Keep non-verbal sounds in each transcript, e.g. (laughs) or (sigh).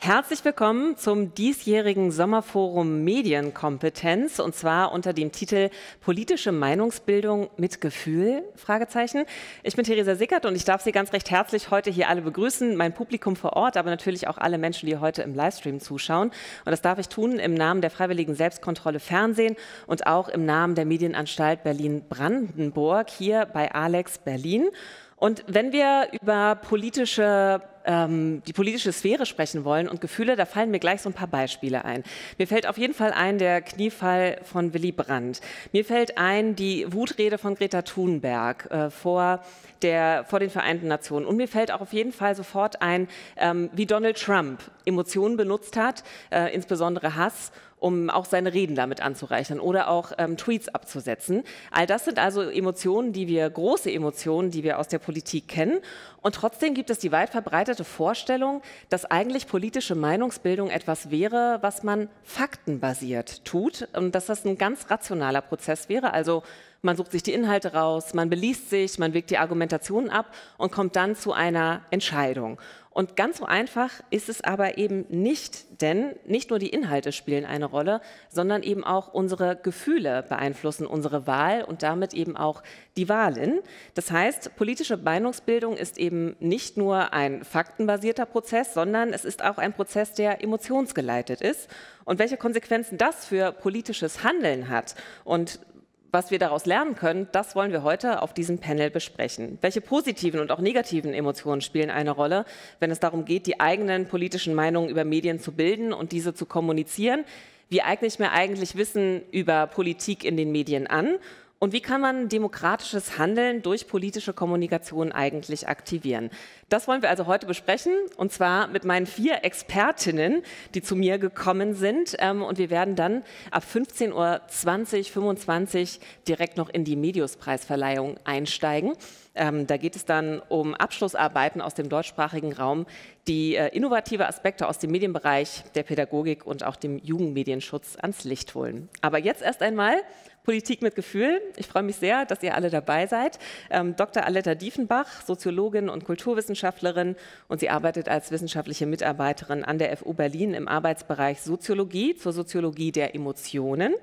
Herzlich willkommen zum diesjährigen Sommerforum Medienkompetenz und zwar unter dem Titel Politische Meinungsbildung mit Gefühl? Fragezeichen. Ich bin Theresa Sickert und ich darf Sie ganz recht herzlich heute hier alle begrüßen, mein Publikum vor Ort, aber natürlich auch alle Menschen, die heute im Livestream zuschauen. Und das darf ich tun im Namen der Freiwilligen Selbstkontrolle Fernsehen und auch im Namen der Medienanstalt Berlin-Brandenburg hier bei Alex Berlin. Und wenn wir über politische, ähm, die politische Sphäre sprechen wollen und Gefühle, da fallen mir gleich so ein paar Beispiele ein. Mir fällt auf jeden Fall ein der Kniefall von Willy Brandt. Mir fällt ein die Wutrede von Greta Thunberg äh, vor, der, vor den Vereinten Nationen. Und mir fällt auch auf jeden Fall sofort ein, ähm, wie Donald Trump Emotionen benutzt hat, äh, insbesondere Hass, um auch seine Reden damit anzureichern oder auch ähm, Tweets abzusetzen. All das sind also Emotionen, die wir, große Emotionen, die wir aus der Politik kennen. Und trotzdem gibt es die weit verbreitete Vorstellung, dass eigentlich politische Meinungsbildung etwas wäre, was man faktenbasiert tut und dass das ein ganz rationaler Prozess wäre. Also man sucht sich die Inhalte raus, man beliest sich, man wägt die Argumentationen ab und kommt dann zu einer Entscheidung. Und ganz so einfach ist es aber eben nicht, denn nicht nur die Inhalte spielen eine Rolle, sondern eben auch unsere Gefühle beeinflussen unsere Wahl und damit eben auch die Wahlen. Das heißt, politische Meinungsbildung ist eben nicht nur ein faktenbasierter Prozess, sondern es ist auch ein Prozess, der emotionsgeleitet ist. Und welche Konsequenzen das für politisches Handeln hat und was wir daraus lernen können, das wollen wir heute auf diesem Panel besprechen. Welche positiven und auch negativen Emotionen spielen eine Rolle, wenn es darum geht, die eigenen politischen Meinungen über Medien zu bilden und diese zu kommunizieren? Wie eigne ich mir eigentlich Wissen über Politik in den Medien an? Und wie kann man demokratisches Handeln durch politische Kommunikation eigentlich aktivieren? Das wollen wir also heute besprechen und zwar mit meinen vier Expertinnen, die zu mir gekommen sind. Ähm, und wir werden dann ab 15.20 Uhr, 25 direkt noch in die Mediuspreisverleihung einsteigen. Ähm, da geht es dann um Abschlussarbeiten aus dem deutschsprachigen Raum, die äh, innovative Aspekte aus dem Medienbereich, der Pädagogik und auch dem Jugendmedienschutz ans Licht holen. Aber jetzt erst einmal Politik mit Gefühl. Ich freue mich sehr, dass ihr alle dabei seid. Ähm, Dr. Aletta Diefenbach, Soziologin und Kulturwissenschaftlerin und sie arbeitet als wissenschaftliche Mitarbeiterin an der FU Berlin im Arbeitsbereich Soziologie zur Soziologie der Emotionen.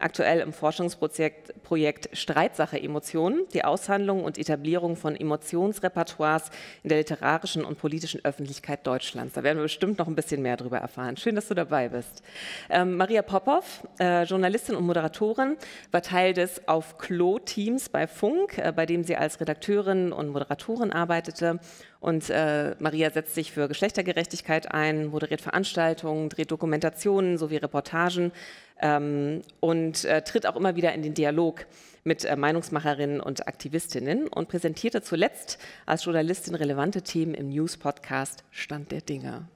Aktuell im Forschungsprojekt Projekt Streitsache Emotionen, die Aushandlung und Etablierung von Emotionsrepertoires in der literarischen und politischen Öffentlichkeit Deutschlands. Da werden wir bestimmt noch ein bisschen mehr darüber erfahren. Schön, dass du dabei bist. Ähm, Maria Popov, äh, Journalistin und Moderatorin, war Teil des Auf Klo-Teams bei Funk, äh, bei dem sie als Redakteurin und Moderatorin arbeitete. Und äh, Maria setzt sich für Geschlechtergerechtigkeit ein, moderiert Veranstaltungen, dreht Dokumentationen sowie Reportagen ähm, und äh, tritt auch immer wieder in den Dialog mit äh, Meinungsmacherinnen und Aktivistinnen und präsentierte zuletzt als Journalistin relevante Themen im News-Podcast Stand der Dinge.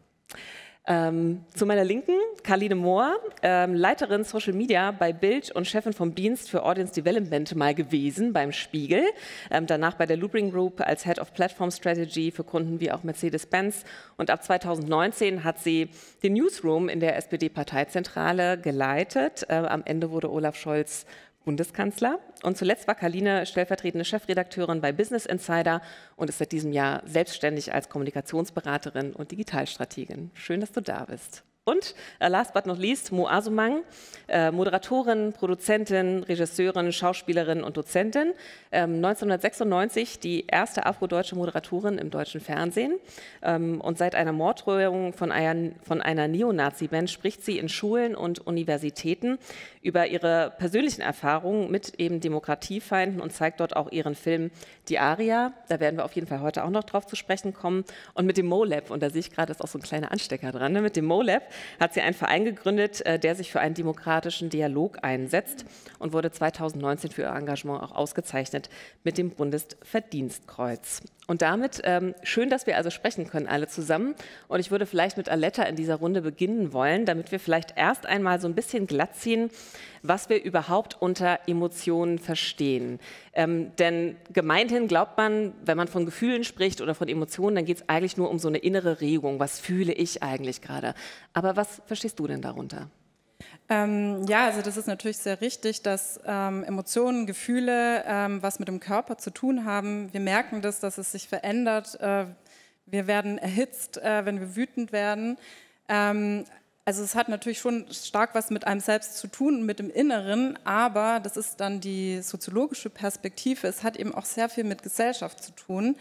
Ähm, zu meiner Linken Karline Mohr, ähm, Leiterin Social Media bei Bild und Chefin vom Dienst für Audience Development mal gewesen beim Spiegel, ähm, danach bei der Lubring Group als Head of Platform Strategy für Kunden wie auch Mercedes-Benz und ab 2019 hat sie den Newsroom in der SPD-Parteizentrale geleitet. Äh, am Ende wurde Olaf Scholz Bundeskanzler. Und zuletzt war Karline stellvertretende Chefredakteurin bei Business Insider und ist seit diesem Jahr selbstständig als Kommunikationsberaterin und Digitalstrategin. Schön, dass du da bist. Und äh, last but not least, Mo Asumang, äh, Moderatorin, Produzentin, Regisseurin, Schauspielerin und Dozentin. Ähm, 1996 die erste afrodeutsche Moderatorin im deutschen Fernsehen. Ähm, und seit einer Morddrohung von von einer Neonazi-Band spricht sie in Schulen und Universitäten über ihre persönlichen Erfahrungen mit eben Demokratiefeinden und zeigt dort auch ihren Film Die Aria. Da werden wir auf jeden Fall heute auch noch drauf zu sprechen kommen. Und mit dem MoLab, und da sehe ich gerade, ist auch so ein kleiner Anstecker dran, ne? mit dem MoLab hat sie einen Verein gegründet, äh, der sich für einen demokratischen Dialog einsetzt und wurde 2019 für ihr Engagement auch ausgezeichnet mit dem Bundesverdienstkreuz. Und damit ähm, schön, dass wir also sprechen können, alle zusammen. Und ich würde vielleicht mit Aletta in dieser Runde beginnen wollen, damit wir vielleicht erst einmal so ein bisschen glatt ziehen, was wir überhaupt unter Emotionen verstehen. Ähm, denn gemeinhin glaubt man, wenn man von Gefühlen spricht oder von Emotionen, dann geht es eigentlich nur um so eine innere Regung. Was fühle ich eigentlich gerade? Aber was verstehst du denn darunter? Ähm, ja, also das ist natürlich sehr richtig, dass ähm, Emotionen, Gefühle ähm, was mit dem Körper zu tun haben. Wir merken das, dass es sich verändert. Äh, wir werden erhitzt, äh, wenn wir wütend werden. Ähm, also es hat natürlich schon stark was mit einem selbst zu tun, mit dem Inneren, aber das ist dann die soziologische Perspektive. Es hat eben auch sehr viel mit Gesellschaft zu tun,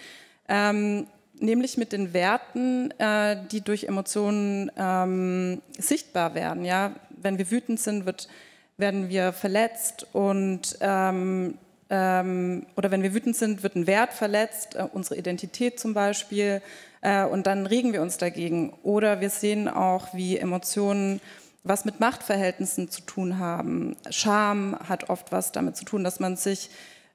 ähm, nämlich mit den Werten, äh, die durch Emotionen ähm, sichtbar werden. Ja, wenn wir wütend sind, wird, werden wir verletzt und ähm, ähm, oder wenn wir wütend sind, wird ein Wert verletzt, äh, unsere Identität zum Beispiel, äh, und dann regen wir uns dagegen. Oder wir sehen auch, wie Emotionen was mit Machtverhältnissen zu tun haben. Scham hat oft was damit zu tun, dass man sich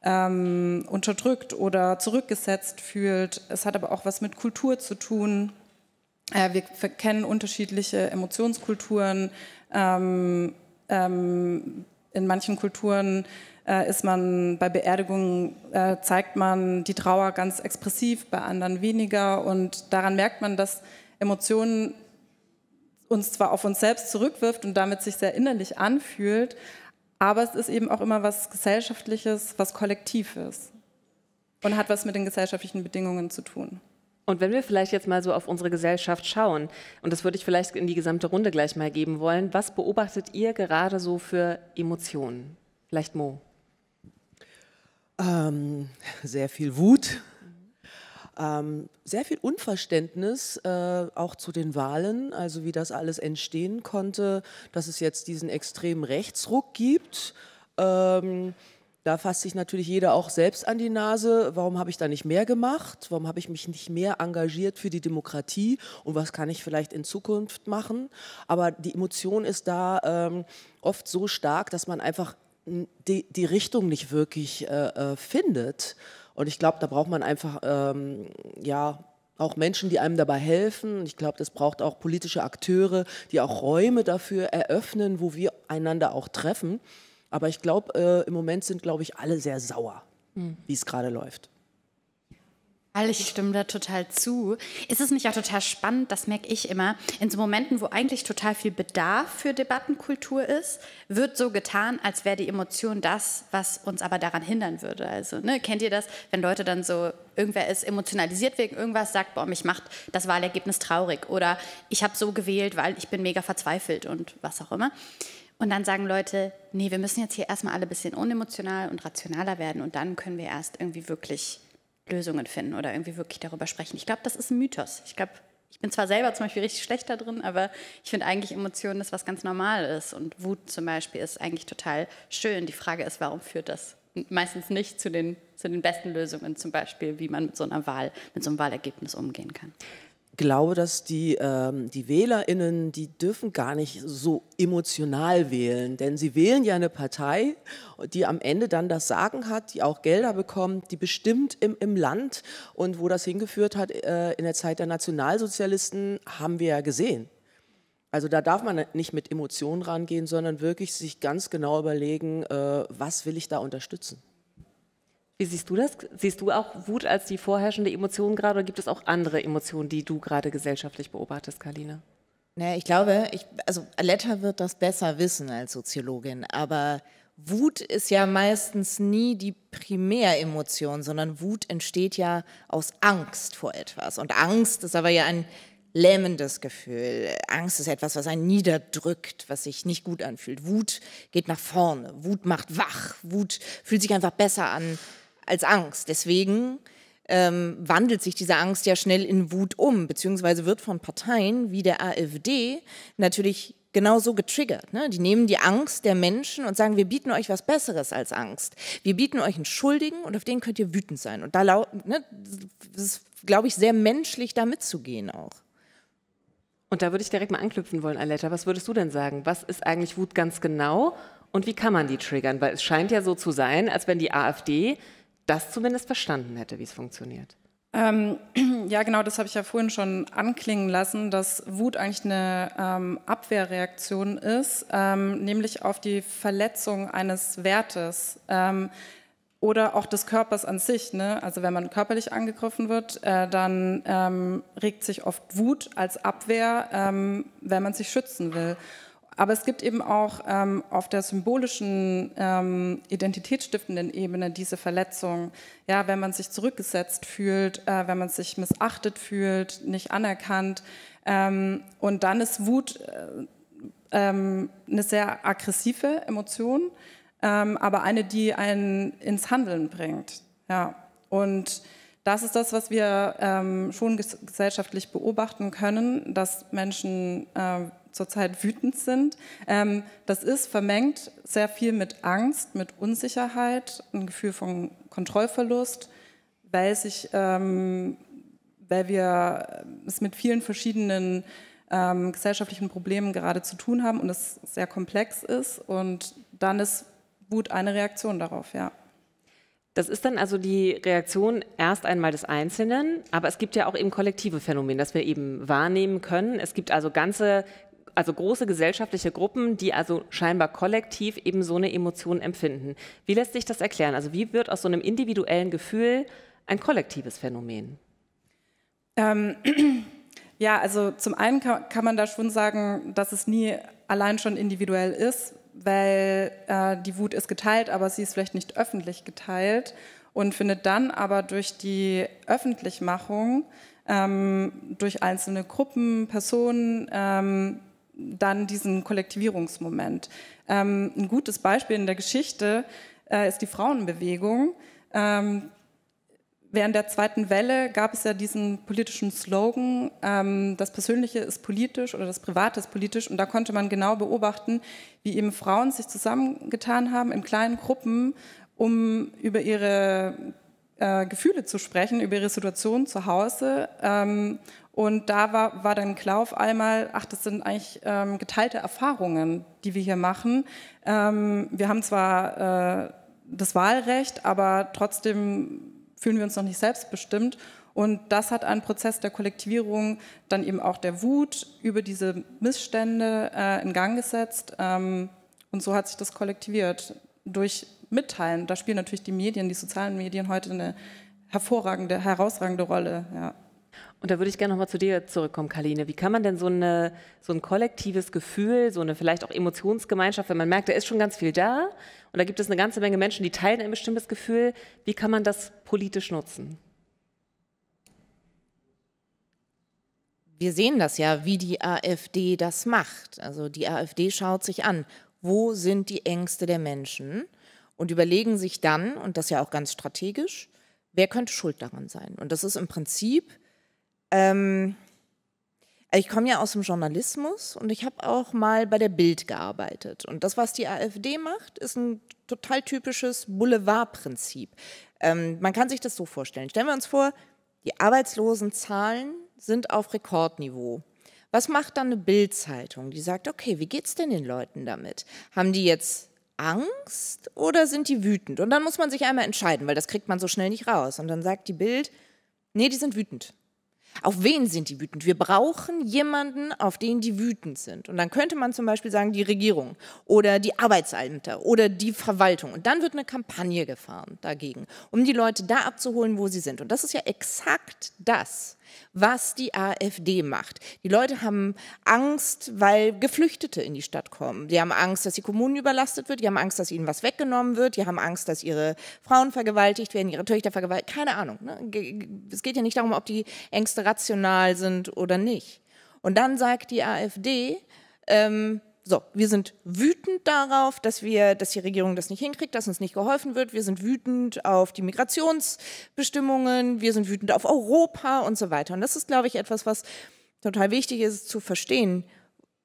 ähm, unterdrückt oder zurückgesetzt fühlt. Es hat aber auch was mit Kultur zu tun. Äh, wir kennen unterschiedliche Emotionskulturen. Ähm, ähm, in manchen Kulturen äh, ist man bei Beerdigungen äh, zeigt man die Trauer ganz expressiv, bei anderen weniger und daran merkt man, dass Emotionen uns zwar auf uns selbst zurückwirft und damit sich sehr innerlich anfühlt, aber es ist eben auch immer was gesellschaftliches, was kollektives und hat was mit den gesellschaftlichen Bedingungen zu tun. Und wenn wir vielleicht jetzt mal so auf unsere Gesellschaft schauen, und das würde ich vielleicht in die gesamte Runde gleich mal geben wollen, was beobachtet ihr gerade so für Emotionen? Vielleicht Mo. Ähm, sehr viel Wut, ähm, sehr viel Unverständnis äh, auch zu den Wahlen, also wie das alles entstehen konnte, dass es jetzt diesen extremen Rechtsruck gibt. Ähm, da fasst sich natürlich jeder auch selbst an die Nase. Warum habe ich da nicht mehr gemacht? Warum habe ich mich nicht mehr engagiert für die Demokratie? Und was kann ich vielleicht in Zukunft machen? Aber die Emotion ist da ähm, oft so stark, dass man einfach die, die Richtung nicht wirklich äh, äh findet. Und ich glaube, da braucht man einfach ähm, ja auch Menschen, die einem dabei helfen. Ich glaube, das braucht auch politische Akteure, die auch Räume dafür eröffnen, wo wir einander auch treffen. Aber ich glaube, äh, im Moment sind, glaube ich, alle sehr sauer, mhm. wie es gerade läuft. Ich stimme da total zu. Ist es nicht auch total spannend, das merke ich immer, in so Momenten, wo eigentlich total viel Bedarf für Debattenkultur ist, wird so getan, als wäre die Emotion das, was uns aber daran hindern würde. Also, ne, kennt ihr das, wenn Leute dann so, irgendwer ist emotionalisiert wegen irgendwas, sagt, boah, mich macht das Wahlergebnis traurig oder ich habe so gewählt, weil ich bin mega verzweifelt und was auch immer. Und dann sagen Leute, nee, wir müssen jetzt hier erstmal alle ein bisschen unemotional und rationaler werden und dann können wir erst irgendwie wirklich Lösungen finden oder irgendwie wirklich darüber sprechen. Ich glaube, das ist ein Mythos. Ich glaube, ich bin zwar selber zum Beispiel richtig schlecht da drin, aber ich finde eigentlich Emotionen ist was ganz Normales Und Wut zum Beispiel ist eigentlich total schön. Die Frage ist, warum führt das meistens nicht zu den, zu den besten Lösungen, zum Beispiel, wie man mit so einer Wahl, mit so einem Wahlergebnis umgehen kann glaube, dass die, ähm, die WählerInnen, die dürfen gar nicht so emotional wählen, denn sie wählen ja eine Partei, die am Ende dann das Sagen hat, die auch Gelder bekommt, die bestimmt im, im Land und wo das hingeführt hat äh, in der Zeit der Nationalsozialisten, haben wir ja gesehen. Also da darf man nicht mit Emotionen rangehen, sondern wirklich sich ganz genau überlegen, äh, was will ich da unterstützen. Wie siehst du das? Siehst du auch Wut als die vorherrschende Emotion gerade oder gibt es auch andere Emotionen, die du gerade gesellschaftlich beobachtest, Karline? Naja, ich glaube, ich, also Aletta wird das besser wissen als Soziologin, aber Wut ist ja meistens nie die Primäremotion, sondern Wut entsteht ja aus Angst vor etwas. Und Angst ist aber ja ein lähmendes Gefühl. Angst ist etwas, was einen niederdrückt, was sich nicht gut anfühlt. Wut geht nach vorne, Wut macht wach, Wut fühlt sich einfach besser an als Angst. Deswegen ähm, wandelt sich diese Angst ja schnell in Wut um, beziehungsweise wird von Parteien wie der AfD natürlich genauso getriggert. Ne? Die nehmen die Angst der Menschen und sagen, wir bieten euch was Besseres als Angst. Wir bieten euch einen Schuldigen und auf den könnt ihr wütend sein. Und da ne, das ist, glaube ich, sehr menschlich, da mitzugehen auch. Und da würde ich direkt mal anknüpfen wollen, Aletta. Was würdest du denn sagen? Was ist eigentlich Wut ganz genau und wie kann man die triggern? Weil es scheint ja so zu sein, als wenn die AfD das zumindest verstanden hätte, wie es funktioniert. Ähm, (clears throat) ja, genau, das habe ich ja vorhin schon anklingen lassen, dass Wut eigentlich eine ähm, Abwehrreaktion ist, ähm, nämlich auf die Verletzung eines Wertes ähm, oder auch des Körpers an sich. Ne? Also wenn man körperlich angegriffen wird, äh, dann ähm, regt sich oft Wut als Abwehr, ähm, wenn man sich schützen will. Aber es gibt eben auch ähm, auf der symbolischen, ähm, identitätsstiftenden Ebene diese Verletzung. Ja, wenn man sich zurückgesetzt fühlt, äh, wenn man sich missachtet fühlt, nicht anerkannt. Ähm, und dann ist Wut äh, ähm, eine sehr aggressive Emotion, ähm, aber eine, die einen ins Handeln bringt. Ja, und das ist das, was wir ähm, schon gesellschaftlich beobachten können, dass Menschen äh, zurzeit wütend sind. Ähm, das ist vermengt sehr viel mit Angst, mit Unsicherheit, ein Gefühl von Kontrollverlust, weil sich, ähm, weil wir äh, es mit vielen verschiedenen ähm, gesellschaftlichen Problemen gerade zu tun haben und es sehr komplex ist. Und dann ist Wut eine Reaktion darauf, ja. Das ist dann also die Reaktion erst einmal des Einzelnen, aber es gibt ja auch eben kollektive Phänomene, das wir eben wahrnehmen können. Es gibt also ganze also große gesellschaftliche Gruppen, die also scheinbar kollektiv eben so eine Emotion empfinden. Wie lässt sich das erklären? Also wie wird aus so einem individuellen Gefühl ein kollektives Phänomen? Ähm, (clears throat) ja, also zum einen kann, kann, man da schon sagen, dass es nie allein schon individuell ist, weil äh, die Wut ist geteilt, aber sie ist vielleicht nicht öffentlich geteilt und findet dann aber durch die Öffentlichmachung ähm, durch einzelne Gruppen, Personen ähm, dann diesen Kollektivierungsmoment. Ähm, ein gutes Beispiel in der Geschichte äh, ist die Frauenbewegung. Ähm, während der zweiten Welle gab es ja diesen politischen Slogan, ähm, das Persönliche ist politisch oder das Private ist politisch. Und da konnte man genau beobachten, wie eben Frauen sich zusammengetan haben in kleinen Gruppen, um über ihre äh, Gefühle zu sprechen, über ihre Situation zu Hause ähm, und da war, war dann klar auf einmal, ach, das sind eigentlich ähm, geteilte Erfahrungen, die wir hier machen. Ähm, wir haben zwar äh, das Wahlrecht, aber trotzdem fühlen wir uns noch nicht selbstbestimmt. Und das hat einen Prozess der Kollektivierung, dann eben auch der Wut über diese Missstände äh, in Gang gesetzt. Ähm, und so hat sich das kollektiviert durch Mitteilen. Da spielen natürlich die Medien, die sozialen Medien heute eine hervorragende, herausragende Rolle. Ja. Und da würde ich gerne nochmal zu dir zurückkommen, Karline. Wie kann man denn so, eine, so ein kollektives Gefühl, so eine vielleicht auch Emotionsgemeinschaft, wenn man merkt, da ist schon ganz viel da und da gibt es eine ganze Menge Menschen, die teilen ein bestimmtes Gefühl, wie kann man das politisch nutzen? Wir sehen das ja, wie die AfD das macht. Also die AfD schaut sich an, wo sind die Ängste der Menschen und überlegen sich dann, und das ja auch ganz strategisch, wer könnte schuld daran sein. Und das ist im Prinzip ähm, also ich komme ja aus dem Journalismus und ich habe auch mal bei der Bild gearbeitet. Und das, was die AfD macht, ist ein total typisches Boulevardprinzip. Ähm, man kann sich das so vorstellen. Stellen wir uns vor, die Arbeitslosenzahlen sind auf Rekordniveau. Was macht dann eine Bildzeitung? Die sagt, okay, wie geht es denn den Leuten damit? Haben die jetzt Angst oder sind die wütend? Und dann muss man sich einmal entscheiden, weil das kriegt man so schnell nicht raus. Und dann sagt die Bild, nee, die sind wütend. Auf wen sind die wütend? Wir brauchen jemanden, auf den die wütend sind. Und dann könnte man zum Beispiel sagen, die Regierung oder die Arbeitsämter oder die Verwaltung. Und dann wird eine Kampagne gefahren dagegen, um die Leute da abzuholen, wo sie sind. Und das ist ja exakt das, was die AfD macht. Die Leute haben Angst, weil Geflüchtete in die Stadt kommen. Die haben Angst, dass die Kommunen überlastet wird. Die haben Angst, dass ihnen was weggenommen wird. Die haben Angst, dass ihre Frauen vergewaltigt werden, ihre Töchter vergewaltigt. Keine Ahnung. Ne? Es geht ja nicht darum, ob die Ängste rational sind oder nicht. Und dann sagt die AfD, ähm, so, wir sind wütend darauf, dass wir, dass die Regierung das nicht hinkriegt, dass uns nicht geholfen wird. Wir sind wütend auf die Migrationsbestimmungen. Wir sind wütend auf Europa und so weiter. Und das ist, glaube ich, etwas, was total wichtig ist zu verstehen.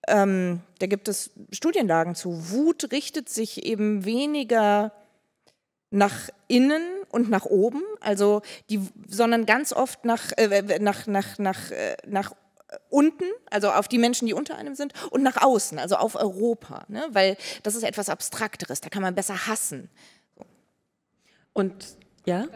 Ähm, da gibt es Studienlagen zu. Wut richtet sich eben weniger nach innen und nach oben, also die, sondern ganz oft nach, äh, äh nach, nach, nach, äh, nach unten, also auf die Menschen, die unter einem sind, und nach außen, also auf Europa, ne? weil das ist etwas Abstrakteres, da kann man besser hassen. Und ja?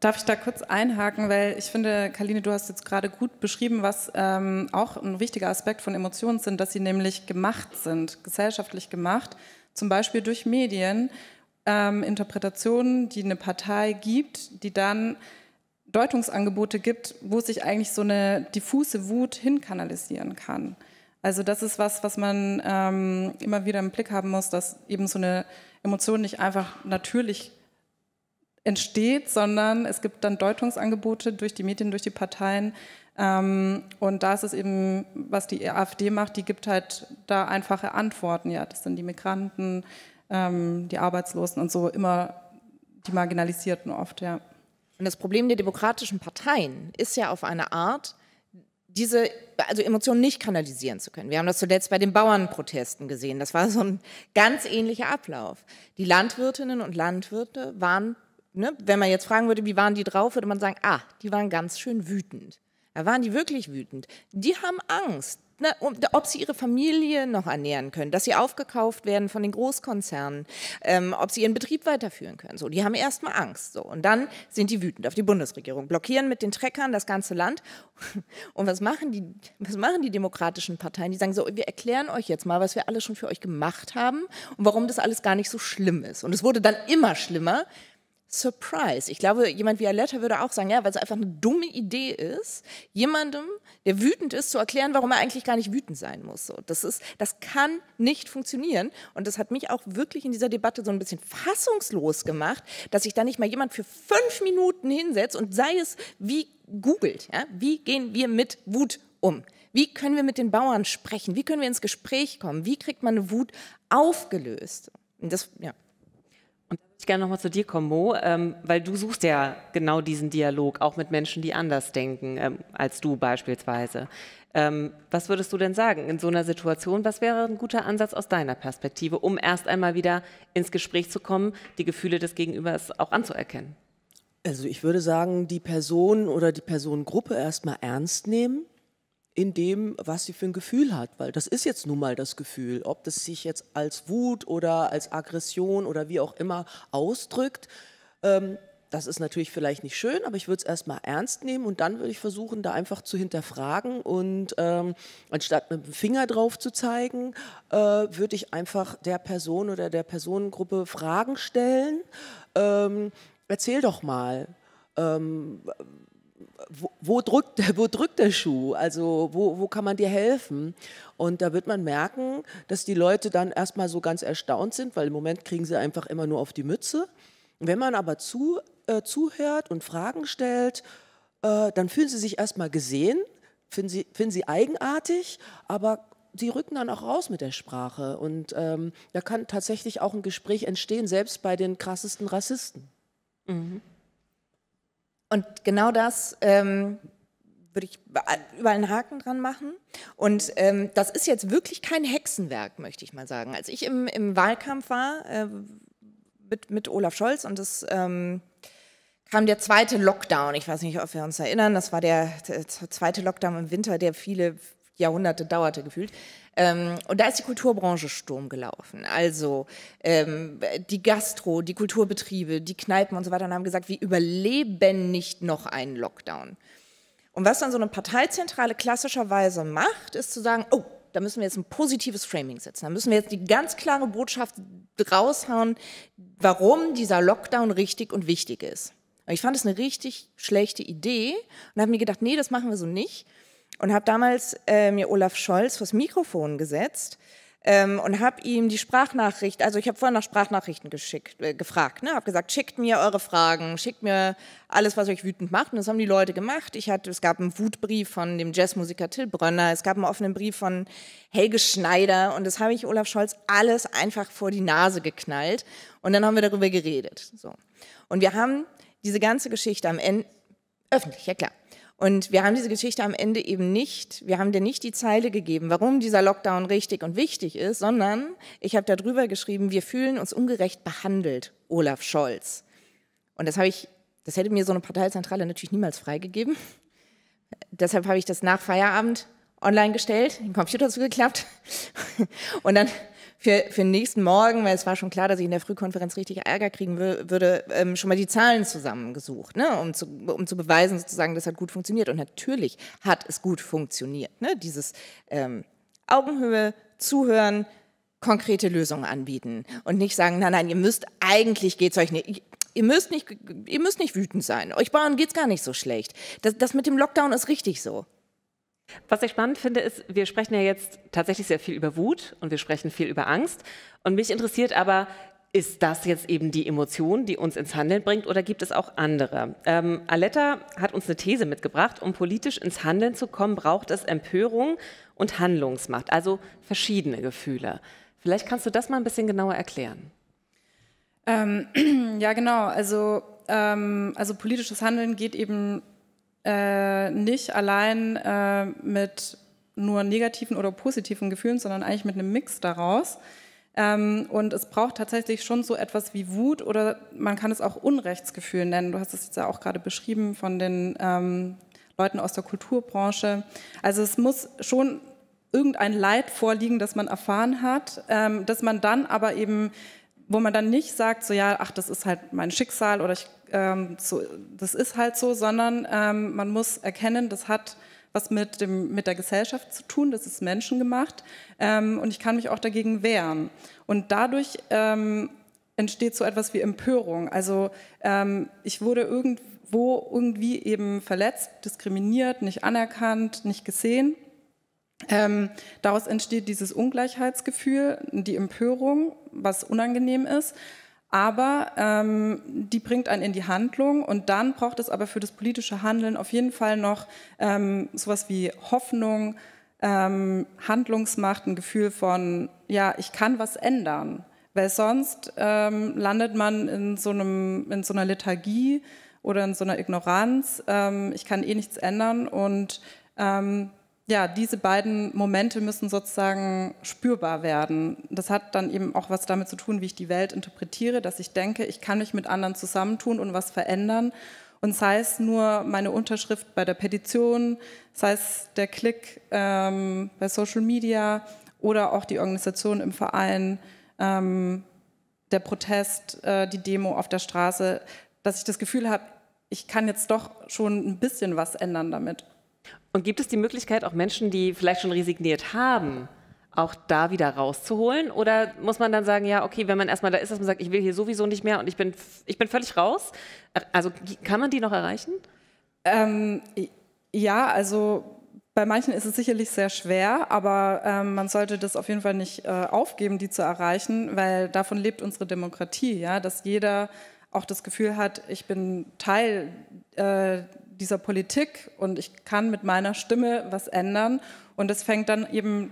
Darf ich da kurz einhaken, weil ich finde, Kaline, du hast jetzt gerade gut beschrieben, was ähm, auch ein wichtiger Aspekt von Emotionen sind, dass sie nämlich gemacht sind, gesellschaftlich gemacht, zum Beispiel durch Medien, ähm, Interpretationen, die eine Partei gibt, die dann Deutungsangebote gibt, wo sich eigentlich so eine diffuse Wut hinkanalisieren kann. Also das ist was, was man ähm, immer wieder im Blick haben muss, dass eben so eine Emotion nicht einfach natürlich entsteht, sondern es gibt dann Deutungsangebote durch die Medien, durch die Parteien. Ähm, und da ist es eben, was die AfD macht, die gibt halt da einfache Antworten. Ja, das sind die Migranten, ähm, die Arbeitslosen und so immer die Marginalisierten oft, ja. Und das Problem der demokratischen Parteien ist ja auf eine Art, diese also Emotionen nicht kanalisieren zu können. Wir haben das zuletzt bei den Bauernprotesten gesehen. Das war so ein ganz ähnlicher Ablauf. Die Landwirtinnen und Landwirte waren, ne, wenn man jetzt fragen würde, wie waren die drauf, würde man sagen, ah, die waren ganz schön wütend. Da waren die wirklich wütend. Die haben Angst na, ob sie ihre Familie noch ernähren können, dass sie aufgekauft werden von den Großkonzernen, ähm, ob sie ihren Betrieb weiterführen können. So, die haben erstmal Angst. So. Und dann sind die wütend auf die Bundesregierung, blockieren mit den Treckern das ganze Land. (laughs) Und was machen die, was machen die demokratischen Parteien? Die sagen so, wir erklären euch jetzt mal, was wir alles schon für euch gemacht haben und warum das alles gar nicht so schlimm ist. Und es wurde dann immer schlimmer, Surprise. Ich glaube, jemand wie Aletta würde auch sagen, ja, weil es einfach eine dumme Idee ist, jemandem, der wütend ist, zu erklären, warum er eigentlich gar nicht wütend sein muss. So, das ist, das kann nicht funktionieren. Und das hat mich auch wirklich in dieser Debatte so ein bisschen fassungslos gemacht, dass sich da nicht mal jemand für fünf Minuten hinsetzt und sei es wie googelt, ja, wie gehen wir mit Wut um? Wie können wir mit den Bauern sprechen? Wie können wir ins Gespräch kommen? Wie kriegt man eine Wut aufgelöst? Und das, ja ich gerne nochmal zu dir kommen, Mo, ähm, weil du suchst ja genau diesen Dialog, auch mit Menschen, die anders denken ähm, als du beispielsweise. Ähm, was würdest du denn sagen in so einer Situation? Was wäre ein guter Ansatz aus deiner Perspektive, um erst einmal wieder ins Gespräch zu kommen, die Gefühle des Gegenübers auch anzuerkennen? Also ich würde sagen, die Person oder die Personengruppe erstmal ernst nehmen in dem, was sie für ein Gefühl hat, weil das ist jetzt nun mal das Gefühl, ob das sich jetzt als Wut oder als Aggression oder wie auch immer ausdrückt. Ähm, das ist natürlich vielleicht nicht schön, aber ich würde es erstmal ernst nehmen und dann würde ich versuchen, da einfach zu hinterfragen und ähm, anstatt mit dem Finger drauf zu zeigen, äh, würde ich einfach der Person oder der Personengruppe Fragen stellen. Ähm, erzähl doch mal, ähm, wo, wo, drückt, (laughs) wo drückt der Schuh? Also wo, wo kann man dir helfen? Und da wird man merken, dass die Leute dann erstmal so ganz erstaunt sind, weil im Moment kriegen sie einfach immer nur auf die Mütze. Wenn man aber zu, äh, zuhört und Fragen stellt, äh, dann fühlen sie sich erstmal gesehen, finden sie, finden sie eigenartig, aber sie rücken dann auch raus mit der Sprache. Und ähm, da kann tatsächlich auch ein Gespräch entstehen, selbst bei den krassesten Rassisten. Mhm. Und genau das ähm, würde ich überall einen Haken dran machen. Und ähm, das ist jetzt wirklich kein Hexenwerk, möchte ich mal sagen. Als ich im, im Wahlkampf war äh, mit, mit, Olaf Scholz und es ähm, kam der zweite Lockdown. Ich weiß nicht, ob wir uns erinnern, das war der, der zweite Lockdown im Winter, der viele Jahrhunderte dauerte gefühlt. Ähm, und da ist die Kulturbranche Sturm gelaufen. Also ähm, die Gastro, die Kulturbetriebe, die Kneipen und so weiter und haben gesagt, wir überleben nicht noch einen Lockdown. Und was dann so eine Parteizentrale klassischerweise macht, ist zu sagen, oh, da müssen wir jetzt ein positives Framing setzen. Da müssen wir jetzt die ganz klare Botschaft raushauen, warum dieser Lockdown richtig und wichtig ist. Und ich fand es eine richtig schlechte Idee und habe mir gedacht, nee, das machen wir so nicht und habe damals äh, mir Olaf Scholz vors Mikrofon gesetzt ähm, und habe ihm die Sprachnachricht, also ich habe vorher nach Sprachnachrichten geschickt, äh, gefragt, ne? habe gesagt, schickt mir eure Fragen, schickt mir alles, was euch wütend macht. Und das haben die Leute gemacht. Ich hatte, es gab einen Wutbrief von dem Jazzmusiker Till Brönner, es gab einen offenen Brief von Helge Schneider und das habe ich Olaf Scholz alles einfach vor die Nase geknallt. Und dann haben wir darüber geredet. So. Und wir haben diese ganze Geschichte am Ende öffentlich, ja klar. Und wir haben diese Geschichte am Ende eben nicht, wir haben dir nicht die Zeile gegeben, warum dieser Lockdown richtig und wichtig ist, sondern ich habe darüber geschrieben, wir fühlen uns ungerecht behandelt, Olaf Scholz. Und das habe ich, das hätte mir so eine Parteizentrale natürlich niemals freigegeben. (laughs) Deshalb habe ich das nach Feierabend online gestellt, den Computer zugeklappt (laughs) und dann für, für den nächsten Morgen, weil es war schon klar, dass ich in der Frühkonferenz richtig Ärger kriegen würde, ähm, schon mal die Zahlen zusammengesucht, ne, um, zu, um zu beweisen, sozusagen, das hat gut funktioniert. Und natürlich hat es gut funktioniert. Ne? Dieses ähm, Augenhöhe, Zuhören, konkrete Lösungen anbieten und nicht sagen, nein, nein, ihr müsst eigentlich geht's euch nicht. Ihr müsst nicht, ihr müsst nicht wütend sein. Euch Bauern es gar nicht so schlecht. Das, das mit dem Lockdown ist richtig so. Was ich spannend finde, ist, wir sprechen ja jetzt tatsächlich sehr viel über Wut und wir sprechen viel über Angst. Und mich interessiert aber, ist das jetzt eben die Emotion, die uns ins Handeln bringt oder gibt es auch andere? Ähm, Aletta hat uns eine These mitgebracht, um politisch ins Handeln zu kommen, braucht es Empörung und Handlungsmacht, also verschiedene Gefühle. Vielleicht kannst du das mal ein bisschen genauer erklären. Ähm, (clears throat) ja, genau. Also, ähm, also politisches Handeln geht eben äh, nicht allein äh, mit nur negativen oder positiven Gefühlen, sondern eigentlich mit einem Mix daraus. Ähm, und es braucht tatsächlich schon so etwas wie Wut oder man kann es auch Unrechtsgefühl nennen. Du hast es jetzt ja auch gerade beschrieben von den ähm, Leuten aus der Kulturbranche. Also es muss schon irgendein Leid vorliegen, das man erfahren hat, ähm, dass man dann aber eben, wo man dann nicht sagt, so ja, ach, das ist halt mein Schicksal oder ich ähm, so, das ist halt so, sondern ähm, man muss erkennen, das hat was mit, dem, mit der Gesellschaft zu tun, das ist menschengemacht ähm, und ich kann mich auch dagegen wehren. Und dadurch ähm, entsteht so etwas wie Empörung. Also ähm, ich wurde irgendwo irgendwie eben verletzt, diskriminiert, nicht anerkannt, nicht gesehen. Ähm, daraus entsteht dieses Ungleichheitsgefühl, die Empörung, was unangenehm ist aber ähm, die bringt einen in die Handlung und dann braucht es aber für das politische Handeln auf jeden Fall noch ähm, sowas wie Hoffnung, ähm, Handlungsmacht, ein Gefühl von, ja, ich kann was ändern, weil sonst ähm, landet man in so, einem, in so einer Lethargie oder in so einer Ignoranz, ähm, ich kann eh nichts ändern und ähm, ja, diese beiden Momente müssen sozusagen spürbar werden. Das hat dann eben auch was damit zu tun, wie ich die Welt interpretiere, dass ich denke, ich kann mich mit anderen zusammentun und was verändern. Und sei es nur meine Unterschrift bei der Petition, sei es der Klick ähm, bei Social Media oder auch die Organisation im Verein, ähm, der Protest, äh, die Demo auf der Straße, dass ich das Gefühl habe, ich kann jetzt doch schon ein bisschen was ändern damit. Und gibt es die Möglichkeit, auch Menschen, die vielleicht schon resigniert haben, auch da wieder rauszuholen? Oder muss man dann sagen, ja, okay, wenn man erstmal da ist, dass man sagt, ich will hier sowieso nicht mehr und ich bin, ich bin völlig raus? Also kann man die noch erreichen? Ähm, ja, also bei manchen ist es sicherlich sehr schwer, aber ähm, man sollte das auf jeden Fall nicht äh, aufgeben, die zu erreichen, weil davon lebt unsere Demokratie, ja, dass jeder auch das Gefühl hat, ich bin Teil äh, dieser Politik und ich kann mit meiner Stimme was ändern. Und es fängt dann eben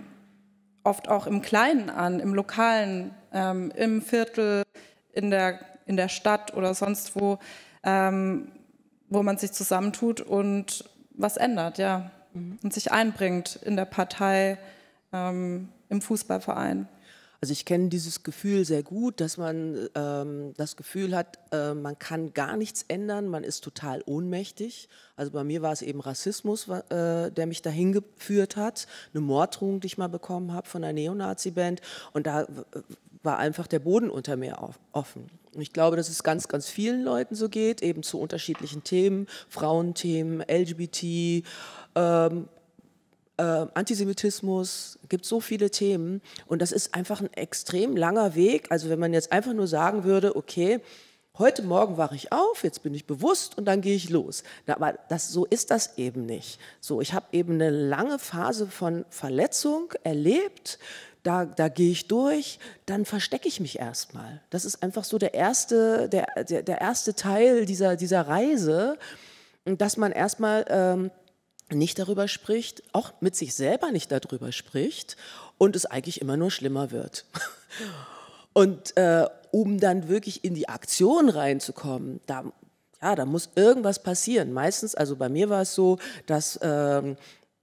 oft auch im Kleinen an, im Lokalen, ähm, im Viertel, in der, in der Stadt oder sonst wo, ähm, wo man sich zusammentut und was ändert, ja. Mhm. Und sich einbringt in der Partei, ähm, im Fußballverein. Also ich kenne dieses Gefühl sehr gut, dass man ähm, das Gefühl hat, äh, man kann gar nichts ändern, man ist total ohnmächtig. Also bei mir war es eben Rassismus, äh, der mich dahin geführt hat, eine Morddrohung, die ich mal bekommen habe von einer Neonazi-Band. Und da war einfach der Boden unter mir offen. Und ich glaube, dass es ganz, ganz vielen Leuten so geht, eben zu unterschiedlichen Themen, Frauenthemen, LGBT, ähm, äh, Antisemitismus, gibt so viele Themen und das ist einfach ein extrem langer Weg. Also wenn man jetzt einfach nur sagen würde, okay, heute Morgen wache ich auf, jetzt bin ich bewusst und dann gehe ich los. Na, aber das, so ist das eben nicht. So, ich habe eben eine lange Phase von Verletzung erlebt. Da, da gehe ich durch, dann verstecke ich mich erstmal. Das ist einfach so der erste, der, der, der erste Teil dieser, dieser Reise, dass man erstmal ähm, nicht darüber spricht, auch mit sich selber nicht darüber spricht und es eigentlich immer nur schlimmer wird. (laughs) Und äh, um dann wirklich in die Aktion reinzukommen, da, ja, da muss irgendwas passieren. Meistens, also bei mir war es so, dass äh,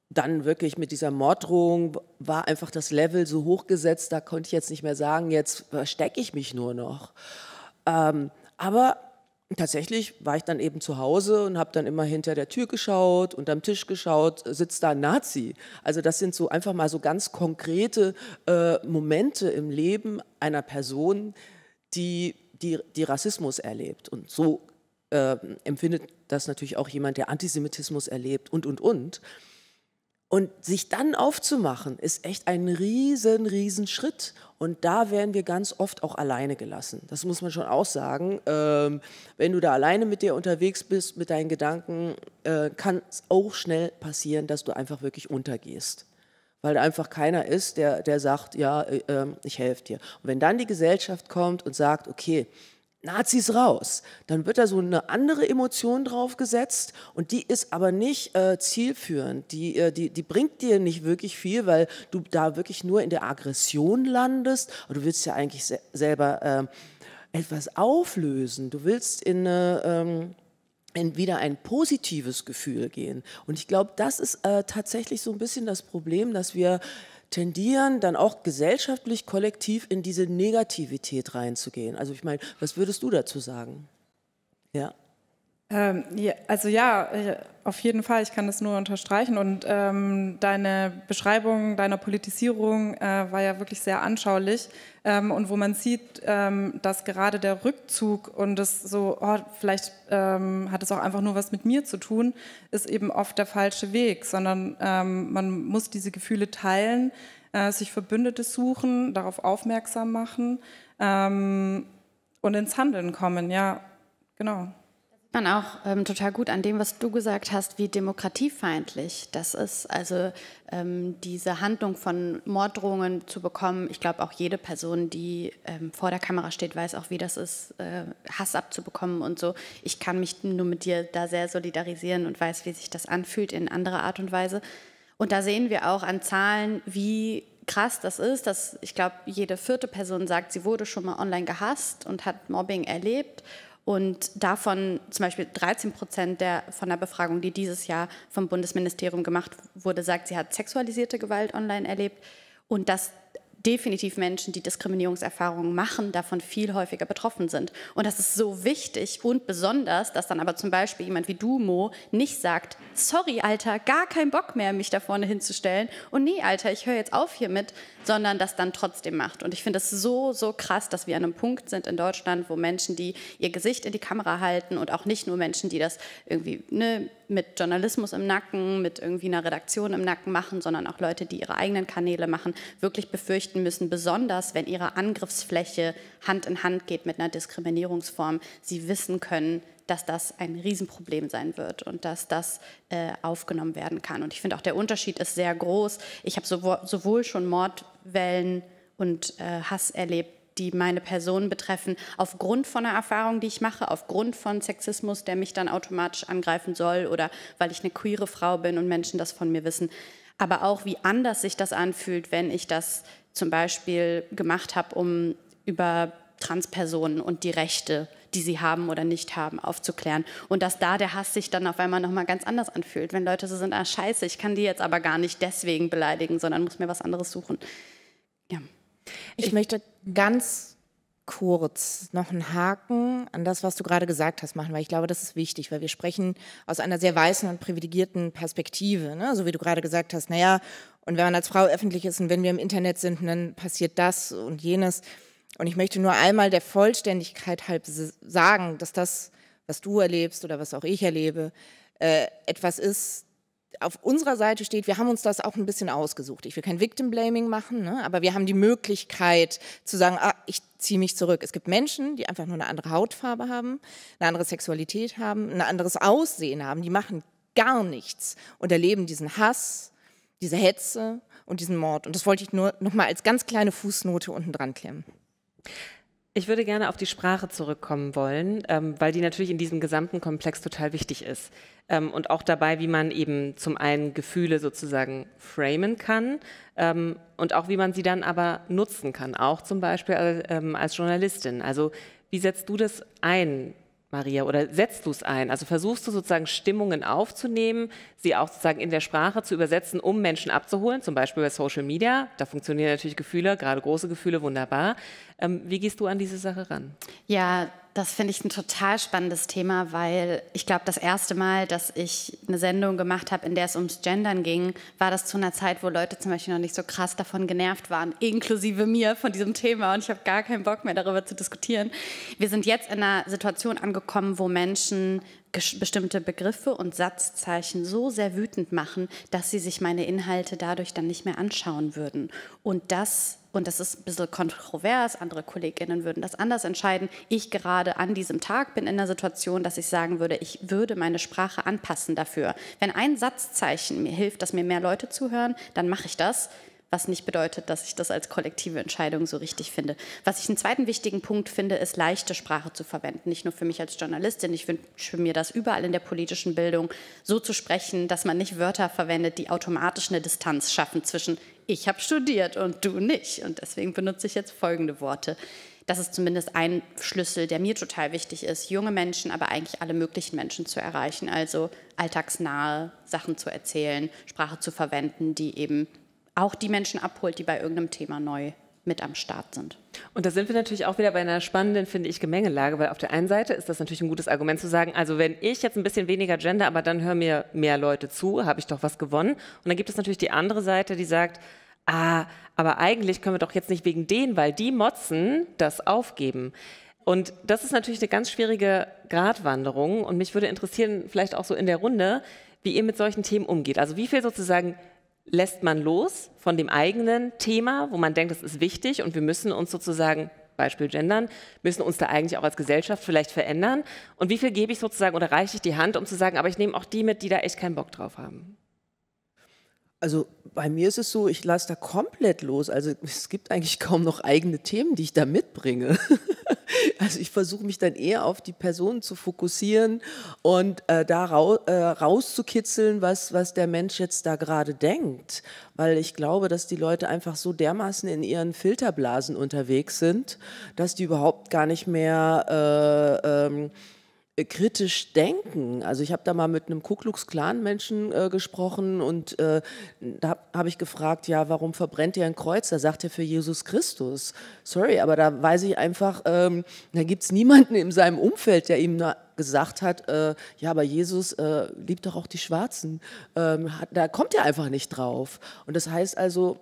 dann wirklich mit dieser Morddrohung war einfach das Level so hochgesetzt, da konnte ich jetzt nicht mehr sagen, jetzt verstecke ich mich nur noch. Ähm, aber tatsächlich war ich dann eben zu Hause und habe dann immer hinter der Tür geschaut, und am Tisch geschaut, sitzt da ein Nazi. Also das sind so einfach mal so ganz konkrete äh, Momente im Leben einer Person, die, die, die Rassismus erlebt. Und so äh, empfindet das natürlich auch jemand, der Antisemitismus erlebt und, und, und. Und sich dann aufzumachen, ist echt ein riesen, riesen Schritt. Und da werden wir ganz oft auch alleine gelassen. Das muss man schon auch sagen. Ähm, wenn du da alleine mit dir unterwegs bist, mit deinen Gedanken, äh, kann es auch schnell passieren, dass du einfach wirklich untergehst. Weil da einfach keiner ist, der, der sagt, ja, äh, ähm, ich helfe dir. Und wenn dann die Gesellschaft kommt und sagt, okay, Nazis raus. Dann wird da so eine andere Emotion draufgesetzt und die ist aber nicht äh, zielführend. Die, äh, die, die bringt dir nicht wirklich viel, weil du da wirklich nur in der Aggression landest. Aber du willst ja eigentlich se selber äh, etwas auflösen. Du willst in eine. Ähm, in wieder ein positives Gefühl gehen. Und ich glaube, das ist äh, tatsächlich so ein bisschen das Problem, dass wir tendieren, dann auch gesellschaftlich kollektiv in diese Negativität reinzugehen. Also ich meine, was würdest du dazu sagen? Ja. Ähm, ja, also ja, äh, auf jeden Fall, ich kann das nur unterstreichen. Und ähm, deine Beschreibung deiner Politisierung äh, war ja wirklich sehr anschaulich. Ähm, und wo man sieht, ähm, dass gerade der Rückzug und das so, oh, vielleicht ähm, hat es auch einfach nur was mit mir zu tun, ist eben oft der falsche Weg, sondern ähm, man muss diese Gefühle teilen, äh, sich Verbündete suchen, darauf aufmerksam machen und ins Handeln kommen, ja, genau man auch ähm, total gut an dem, was du gesagt hast, wie demokratiefeindlich das ist. Also ähm, diese Handlung von Morddrohungen zu bekommen. Ich glaube, auch jede Person, die ähm, vor der Kamera steht, weiß auch, wie das ist, äh, Hass abzubekommen und so. Ich kann mich nur mit dir da sehr solidarisieren und weiß, wie sich das anfühlt in anderer Art und Weise. Und da sehen wir auch an Zahlen, wie krass das ist, dass ich glaube, jede vierte Person sagt, sie wurde schon mal online gehasst und hat Mobbing erlebt. Und davon zum Beispiel 13 Prozent der, von der Befragung, die dieses Jahr vom Bundesministerium gemacht wurde, sagt, sie hat sexualisierte Gewalt online erlebt. Und dass definitiv Menschen, die Diskriminierungserfahrungen machen, davon viel häufiger betroffen sind. Und das ist so wichtig und besonders, dass dann aber zum Beispiel jemand wie du, Mo, nicht sagt, sorry, Alter, gar kein Bock mehr, mich da vorne hinzustellen und nee, Alter, ich höre jetzt auf hiermit, sondern das dann trotzdem macht. Und ich finde es so, so krass, dass wir an einem Punkt sind in Deutschland, wo Menschen, die ihr Gesicht in die Kamera halten und auch nicht nur Menschen, die das irgendwie ne, mit Journalismus im Nacken, mit irgendwie einer Redaktion im Nacken machen, sondern auch Leute, die ihre eigenen Kanäle machen, wirklich befürchten müssen, besonders wenn ihre Angriffsfläche Hand in Hand geht mit einer Diskriminierungsform, sie wissen können, dass das ein Riesenproblem sein wird und dass das äh, aufgenommen werden kann. Und ich finde auch, der Unterschied ist sehr groß. Ich habe sowohl, sowohl schon Mordwellen und äh, Hass erlebt, die meine Person betreffen, aufgrund von einer Erfahrung, die ich mache, aufgrund von Sexismus, der mich dann automatisch angreifen soll oder weil ich eine queere Frau bin und Menschen das von mir wissen. Aber auch, wie anders sich das anfühlt, wenn ich das zum Beispiel gemacht habe, um über Transpersonen und die Rechte äh, die sie haben oder nicht haben, aufzuklären. Und dass da der Hass sich dann auf einmal nochmal ganz anders anfühlt, wenn Leute so sind, ah scheiße, ich kann die jetzt aber gar nicht deswegen beleidigen, sondern muss mir was anderes suchen. Ja. ich, ich möchte ganz kurz noch einen Haken an das, was du gerade gesagt hast, machen, weil ich glaube, das ist wichtig, weil wir sprechen aus einer sehr weißen und privilegierten Perspektive, ne? so wie du gerade gesagt hast, naja, und wenn man als Frau öffentlich ist und wenn wir im Internet sind, dann passiert das und jenes. Und ich möchte nur einmal der Vollständigkeit halb sagen, dass das, was du erlebst oder was auch ich erlebe, äh, etwas ist, auf unserer Seite steht, wir haben uns das auch ein bisschen ausgesucht. Ich will kein Victim Blaming machen, ne? aber wir haben die Möglichkeit zu sagen, ah, ich ziehe mich zurück. Es gibt Menschen, die einfach nur eine andere Hautfarbe haben, eine andere Sexualität haben, ein anderes Aussehen haben, die machen gar nichts und erleben diesen Hass, diese Hetze und diesen Mord. Und das wollte ich nur nochmal als ganz kleine Fußnote unten dran klemmen. Ich würde gerne auf die Sprache zurückkommen wollen, ähm, weil die natürlich in diesem gesamten Komplex total wichtig ist. Ähm, und auch dabei, wie man eben zum einen Gefühle sozusagen framen kann ähm, und auch wie man sie dann aber nutzen kann, auch zum Beispiel äh, ähm, als Journalistin. Also wie setzt du das ein, Maria? Oder setzt du es ein? Also versuchst du sozusagen Stimmungen aufzunehmen, sie auch sozusagen in der Sprache zu übersetzen, um Menschen abzuholen, zum Beispiel bei Social Media. Da funktionieren natürlich Gefühle, gerade große Gefühle, wunderbar. Ähm, wie gehst du an diese Sache ran? Ja, das finde ich ein total spannendes Thema, weil ich glaube, das erste Mal, dass ich eine Sendung gemacht habe, in der es ums Gendern ging, war das zu einer Zeit, wo Leute zum Beispiel noch nicht so krass davon genervt waren, inklusive mir von diesem Thema. Und ich habe gar keinen Bock mehr darüber zu diskutieren. Wir sind jetzt in einer Situation angekommen, wo Menschen bestimmte Begriffe und Satzzeichen so sehr wütend machen, dass sie sich meine Inhalte dadurch dann nicht mehr anschauen würden. Und das und das ist ein bisschen kontrovers, andere Kolleginnen würden das anders entscheiden, ich gerade an diesem Tag bin in der Situation, dass ich sagen würde, ich würde meine Sprache anpassen dafür. Wenn ein Satzzeichen mir hilft, dass mir mehr Leute zuhören, dann mache ich das was nicht bedeutet, dass ich das als kollektive Entscheidung so richtig finde. Was ich einen zweiten wichtigen Punkt finde, ist leichte Sprache zu verwenden. Nicht nur für mich als Journalistin, ich wünsche mir das überall in der politischen Bildung, so zu sprechen, dass man nicht Wörter verwendet, die automatisch eine Distanz schaffen zwischen ich habe studiert und du nicht. Und deswegen benutze ich jetzt folgende Worte. Das ist zumindest ein Schlüssel, der mir total wichtig ist, junge Menschen, aber eigentlich alle möglichen Menschen zu erreichen. Also alltagsnahe Sachen zu erzählen, Sprache zu verwenden, die eben auch die Menschen abholt, die bei irgendeinem Thema neu mit am Start sind. Und da sind wir natürlich auch wieder bei einer spannenden, finde ich, Gemengelage, weil auf der einen Seite ist das natürlich ein gutes Argument zu sagen, also wenn ich jetzt ein bisschen weniger gender, aber dann hören mir mehr Leute zu, habe ich doch was gewonnen. Und dann gibt es natürlich die andere Seite, die sagt, ah, aber eigentlich können wir doch jetzt nicht wegen denen, weil die motzen, das aufgeben. Und das ist natürlich eine ganz schwierige Gratwanderung. Und mich würde interessieren, vielleicht auch so in der Runde, wie ihr mit solchen Themen umgeht. Also wie viel sozusagen lässt man los von dem eigenen Thema, wo man denkt, das ist wichtig und wir müssen uns sozusagen Beispiel gendern, müssen uns da eigentlich auch als Gesellschaft vielleicht verändern? Und wie viel gebe ich sozusagen oder reiche ich die Hand, um zu sagen, aber ich nehme auch die mit, die da echt keinen Bock drauf haben? Also bei mir ist es so, ich lasse da komplett los. Also es gibt eigentlich kaum noch eigene Themen, die ich da mitbringe. (laughs) also ich versuche mich dann eher auf die Person zu fokussieren und äh, da rau äh, rauszukitzeln, was, was der Mensch jetzt da gerade denkt. Weil ich glaube, dass die Leute einfach so dermaßen in ihren Filterblasen unterwegs sind, dass die überhaupt gar nicht mehr... Äh, ähm, kritisch denken. Also ich habe da mal mit einem Ku Klux Klan Menschen äh, gesprochen und äh, da habe ich gefragt, ja, warum verbrennt ihr ein Kreuz? Da sagt er für Jesus Christus. Sorry, aber da weiß ich einfach, ähm, da gibt es niemanden in seinem Umfeld, der ihm gesagt hat, äh, ja, aber Jesus äh, liebt doch auch die Schwarzen. Ähm, hat, da kommt er einfach nicht drauf. Und das heißt also,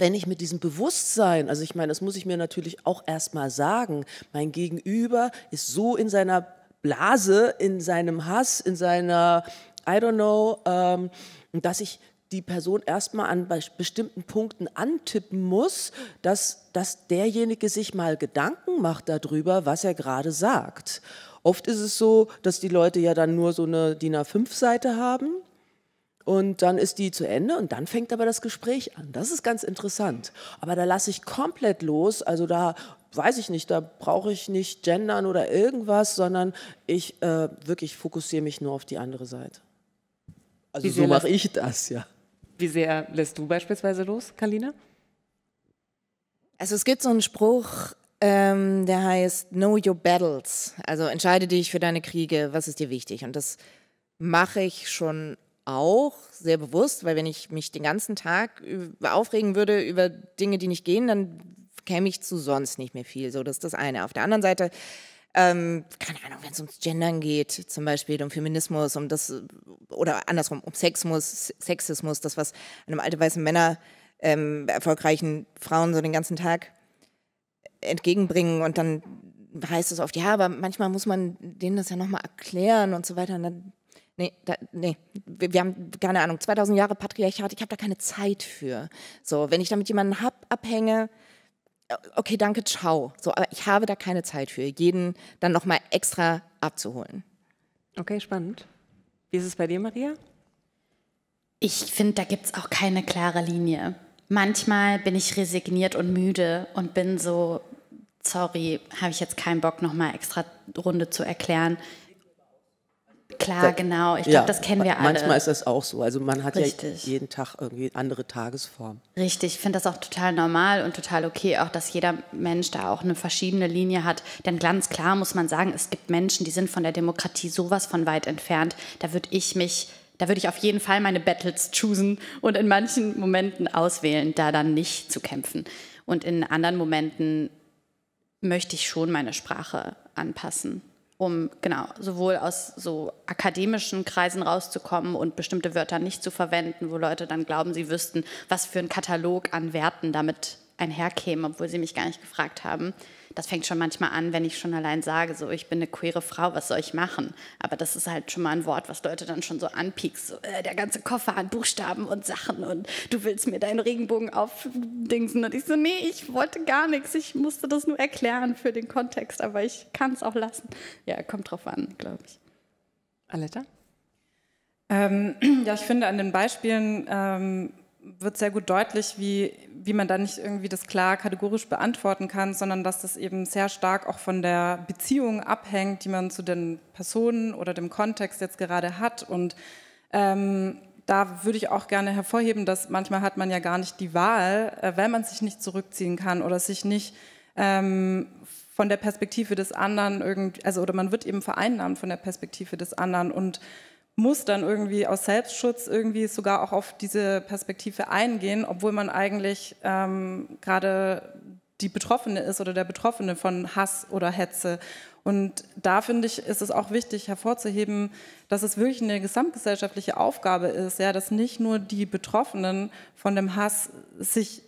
wenn ich mit diesem Bewusstsein, also ich meine, das muss ich mir natürlich auch erstmal sagen, mein Gegenüber ist so in seiner Blase, in seinem Hass, in seiner, I don't know, ähm, dass ich die Person erstmal an bestimmten Punkten antippen muss, dass, dass derjenige sich mal Gedanken macht darüber, was er gerade sagt. Oft ist es so, dass die Leute ja dann nur so eine DIN A5-Seite haben und dann ist die zu Ende und dann fängt aber das Gespräch an. Das ist ganz interessant. Aber da lasse ich komplett los. Also da weiß ich nicht, da brauche ich nicht gendern oder irgendwas, sondern ich äh, wirklich fokussiere mich nur auf die andere Seite. Also so mache ich das, ja. Wie sehr lässt du beispielsweise los, Kalina? Also es gibt so einen Spruch, ähm, der heißt Know Your Battles. Also entscheide dich für deine Kriege, was ist dir wichtig? Und das mache ich schon auch sehr bewusst, weil wenn ich mich den ganzen Tag aufregen würde über Dinge, die nicht gehen, dann käme ich zu sonst nicht mehr viel. So, das ist das eine. Auf der anderen Seite, ähm, keine Ahnung, wenn es ums Gendern geht, zum Beispiel um Feminismus, um das oder andersrum, um Sexismus, Sexismus, das, was einem alten weißen Männer ähm, erfolgreichen Frauen so den ganzen Tag entgegenbringen und dann heißt es oft, ja, aber manchmal muss man denen das ja nochmal erklären und so weiter. Und dann nee, da, nee, wir, wir, haben keine Ahnung, 2000 Jahre Patriarchat, ich habe da keine Zeit für. So, wenn ich da mit jemandem hab, abhänge, okay, danke, ciao. So, aber ich habe da keine Zeit für, jeden dann nochmal extra abzuholen. Okay, spannend. Wie ist es bei dir, Maria? Ich finde, da gibt es auch keine klare Linie. Manchmal bin ich resigniert und müde und bin so, sorry, habe ich jetzt keinen Bock, nochmal extra Runde zu erklären. Klar, da, genau. Ich glaube, ja, das kennen wir alle. Manchmal ist das auch so. Also man hat Richtig. ja jeden Tag irgendwie andere Tagesform. Richtig, ich finde das auch total normal und total okay, auch dass jeder Mensch da auch eine verschiedene Linie hat. Denn ganz klar muss man sagen, es gibt Menschen, die sind von der Demokratie sowas von weit entfernt. Da würde ich mich da würde ich auf jeden Fall meine Battles choosen und in manchen Momenten auswählen, da dann nicht zu kämpfen. Und in anderen Momenten möchte ich schon meine Sprache anpassen um genau sowohl aus so akademischen Kreisen rauszukommen und bestimmte Wörter nicht zu verwenden, wo Leute dann glauben, sie wüssten, was für ein Katalog an Werten damit einherkämen, obwohl sie mich gar nicht gefragt haben. Das fängt schon manchmal an, wenn ich schon allein sage, so ich bin eine queere Frau, was soll ich machen? Aber das ist halt schon mal ein Wort, was Leute dann schon so anpiekst. So, äh, der ganze Koffer an Buchstaben und Sachen und du willst mir deinen Regenbogen aufdingsen. Und ich so, nee, ich wollte gar nichts. Ich musste das nur erklären für den Kontext, aber ich kann es auch lassen. Ja, kommt drauf an, glaube ich. Aletta? Ähm, (clears throat) ja, ich finde an den Beispielen ähm, wird sehr gut deutlich, wie, wie man da nicht irgendwie das klar kategorisch beantworten kann, sondern dass das eben sehr stark auch von der Beziehung abhängt, die man zu den Personen oder dem Kontext jetzt gerade hat. Und ähm, da würde ich auch gerne hervorheben, dass manchmal hat man ja gar nicht die Wahl, äh, weil man sich nicht zurückziehen kann oder sich nicht ähm, von der Perspektive des anderen irgendwie, also oder man wird eben vereinnahmt von der Perspektive des anderen und muss dann irgendwie aus Selbstschutz irgendwie sogar auch auf diese Perspektive eingehen, obwohl man eigentlich ähm, gerade die Betroffene ist oder der Betroffene von Hass oder Hetze. Und da finde ich, ist es auch wichtig hervorzuheben, dass es wirklich eine gesamtgesellschaftliche Aufgabe ist, ja, dass nicht nur die Betroffenen von dem Hass sich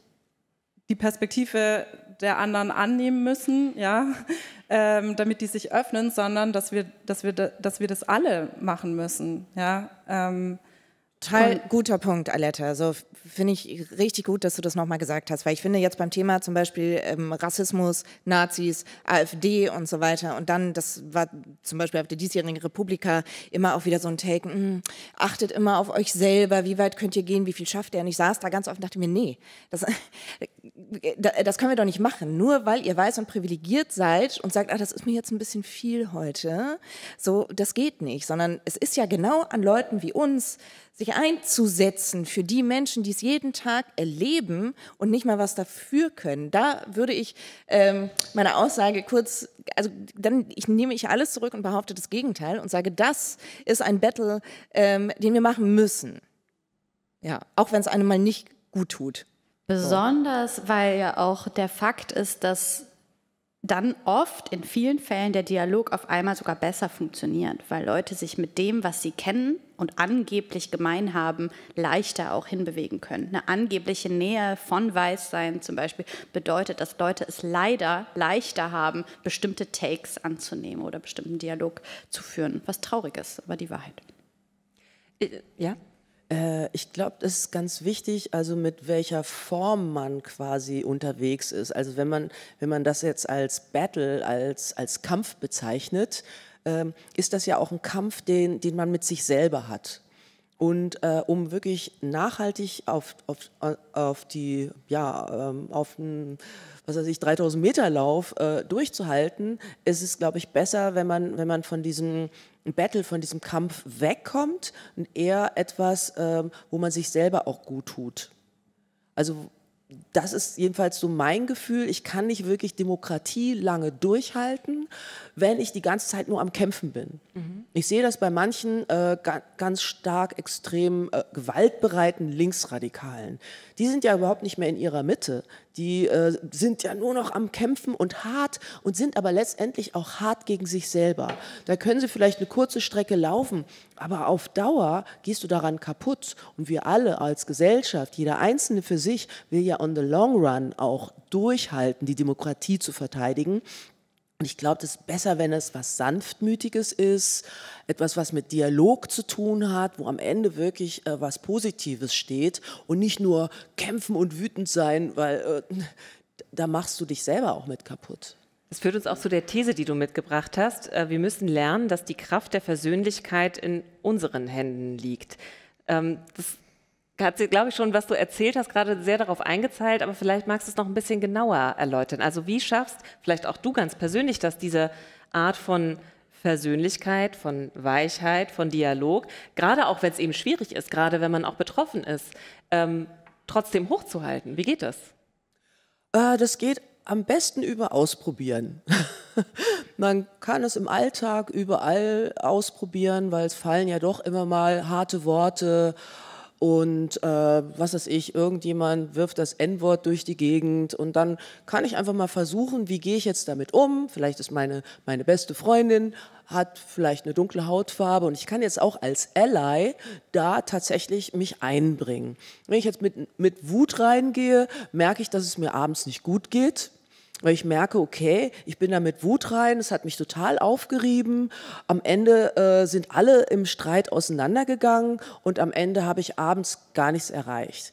die Perspektive der anderen annehmen müssen, ja, ähm, damit die sich öffnen, sondern dass wir, dass, wir, dass wir das alle machen müssen. Ja. Ähm, Total guter Punkt, Aletta. Also finde ich richtig gut, dass du das nochmal gesagt hast, weil ich finde jetzt beim Thema zum Beispiel ähm, Rassismus, Nazis, AfD und so weiter und dann, das war zum Beispiel auf der diesjährigen Republika immer auch wieder so ein Take, mh, hm, achtet immer auf euch selber, wie weit könnt ihr gehen, wie viel schafft ihr? Und ich saß da ganz oft und dachte mir, nee, das, (laughs) das können wir doch nicht machen, nur weil ihr weiß und privilegiert seid und sagt, ach, das ist mir jetzt ein bisschen viel heute, so, das geht nicht, sondern es ist ja genau an Leuten wie uns, sich einzusetzen für die Menschen, die es jeden Tag erleben und nicht mal was dafür können. Da würde ich ähm, meine Aussage kurz, also dann ich, nehme ich alles zurück und behaupte das Gegenteil und sage, das ist ein Battle, ähm, den wir machen müssen. Ja, auch wenn es einem mal nicht gut tut. Besonders, weil ja auch der Fakt ist, dass dann oft in vielen Fällen der Dialog auf einmal sogar besser funktioniert, weil Leute sich mit dem, was sie kennen und angeblich gemein haben, leichter auch hinbewegen können. Eine angebliche Nähe von Weißsein zum Beispiel bedeutet, dass Leute es leider leichter haben, bestimmte Takes anzunehmen oder bestimmten Dialog zu führen, was traurig ist, aber die Wahrheit. Äh, ja, äh, ich glaube, das ist ganz wichtig, also mit welcher Form man quasi unterwegs ist. Also wenn man, wenn man das jetzt als Battle, als, als Kampf bezeichnet, ähm, ist das ja auch ein Kampf, den, den man mit sich selber hat. Und äh, um wirklich nachhaltig auf, auf, auf die, ja, ähm, auf einen, was weiß ich, 3000 Meter Lauf äh, durchzuhalten, ist es, glaube ich, besser, wenn man, wenn man von diesem Battle, von diesem Kampf wegkommt und eher etwas, ähm, wo man sich selber auch gut tut. Also das ist jedenfalls so mein Gefühl. Ich kann nicht wirklich Demokratie lange durchhalten, wenn ich die ganze Zeit nur am Kämpfen bin. Mhm. Ich sehe das bei manchen äh, ga ganz stark extrem äh, gewaltbereiten Linksradikalen. Die sind ja überhaupt nicht mehr in ihrer Mitte die äh, sind ja nur noch am Kämpfen und hart und sind aber letztendlich auch hart gegen sich selber. Da können sie vielleicht eine kurze Strecke laufen, aber auf Dauer gehst du daran kaputt. Und wir alle als Gesellschaft, jeder Einzelne für sich, will ja on the long run auch durchhalten, die Demokratie zu verteidigen. Und ich glaube, das ist besser, wenn es was Sanftmütiges ist, etwas, was mit Dialog zu tun hat, wo am Ende wirklich äh, was Positives steht und nicht nur kämpfen und wütend sein, weil äh, (laughs) da machst du dich selber auch mit kaputt. Das führt uns auch zu der These, die du mitgebracht hast. Äh, wir müssen lernen, dass die Kraft der Versöhnlichkeit in unseren Händen liegt. Ähm, das hat sie, glaube ich, schon, was du erzählt hast, gerade sehr darauf eingezahlt, aber vielleicht magst du es noch ein bisschen genauer erläutern. Also wie schaffst vielleicht auch du ganz persönlich, dass diese Art von Versöhnlichkeit, von Weichheit, von Dialog, gerade auch wenn es eben schwierig ist, gerade wenn man auch betroffen ist, ähm, trotzdem hochzuhalten. Wie geht das? Äh, das geht am besten über Ausprobieren. (laughs) Man kann es im Alltag überall ausprobieren, weil es fallen ja doch immer mal harte Worte und äh, was weiß ich, irgendjemand wirft das N-Wort durch die Gegend und dann kann ich einfach mal versuchen, wie gehe ich jetzt damit um? Vielleicht ist meine, meine beste Freundin, hat vielleicht eine dunkle Hautfarbe und ich kann jetzt auch als Ally da tatsächlich mich einbringen. Wenn ich jetzt mit, mit Wut reingehe, merke ich, dass es mir abends nicht gut geht weil ich merke, okay, ich bin da mit Wut rein, es hat mich total aufgerieben. Am Ende äh, sind alle im Streit auseinandergegangen und am Ende habe ich abends gar nichts erreicht.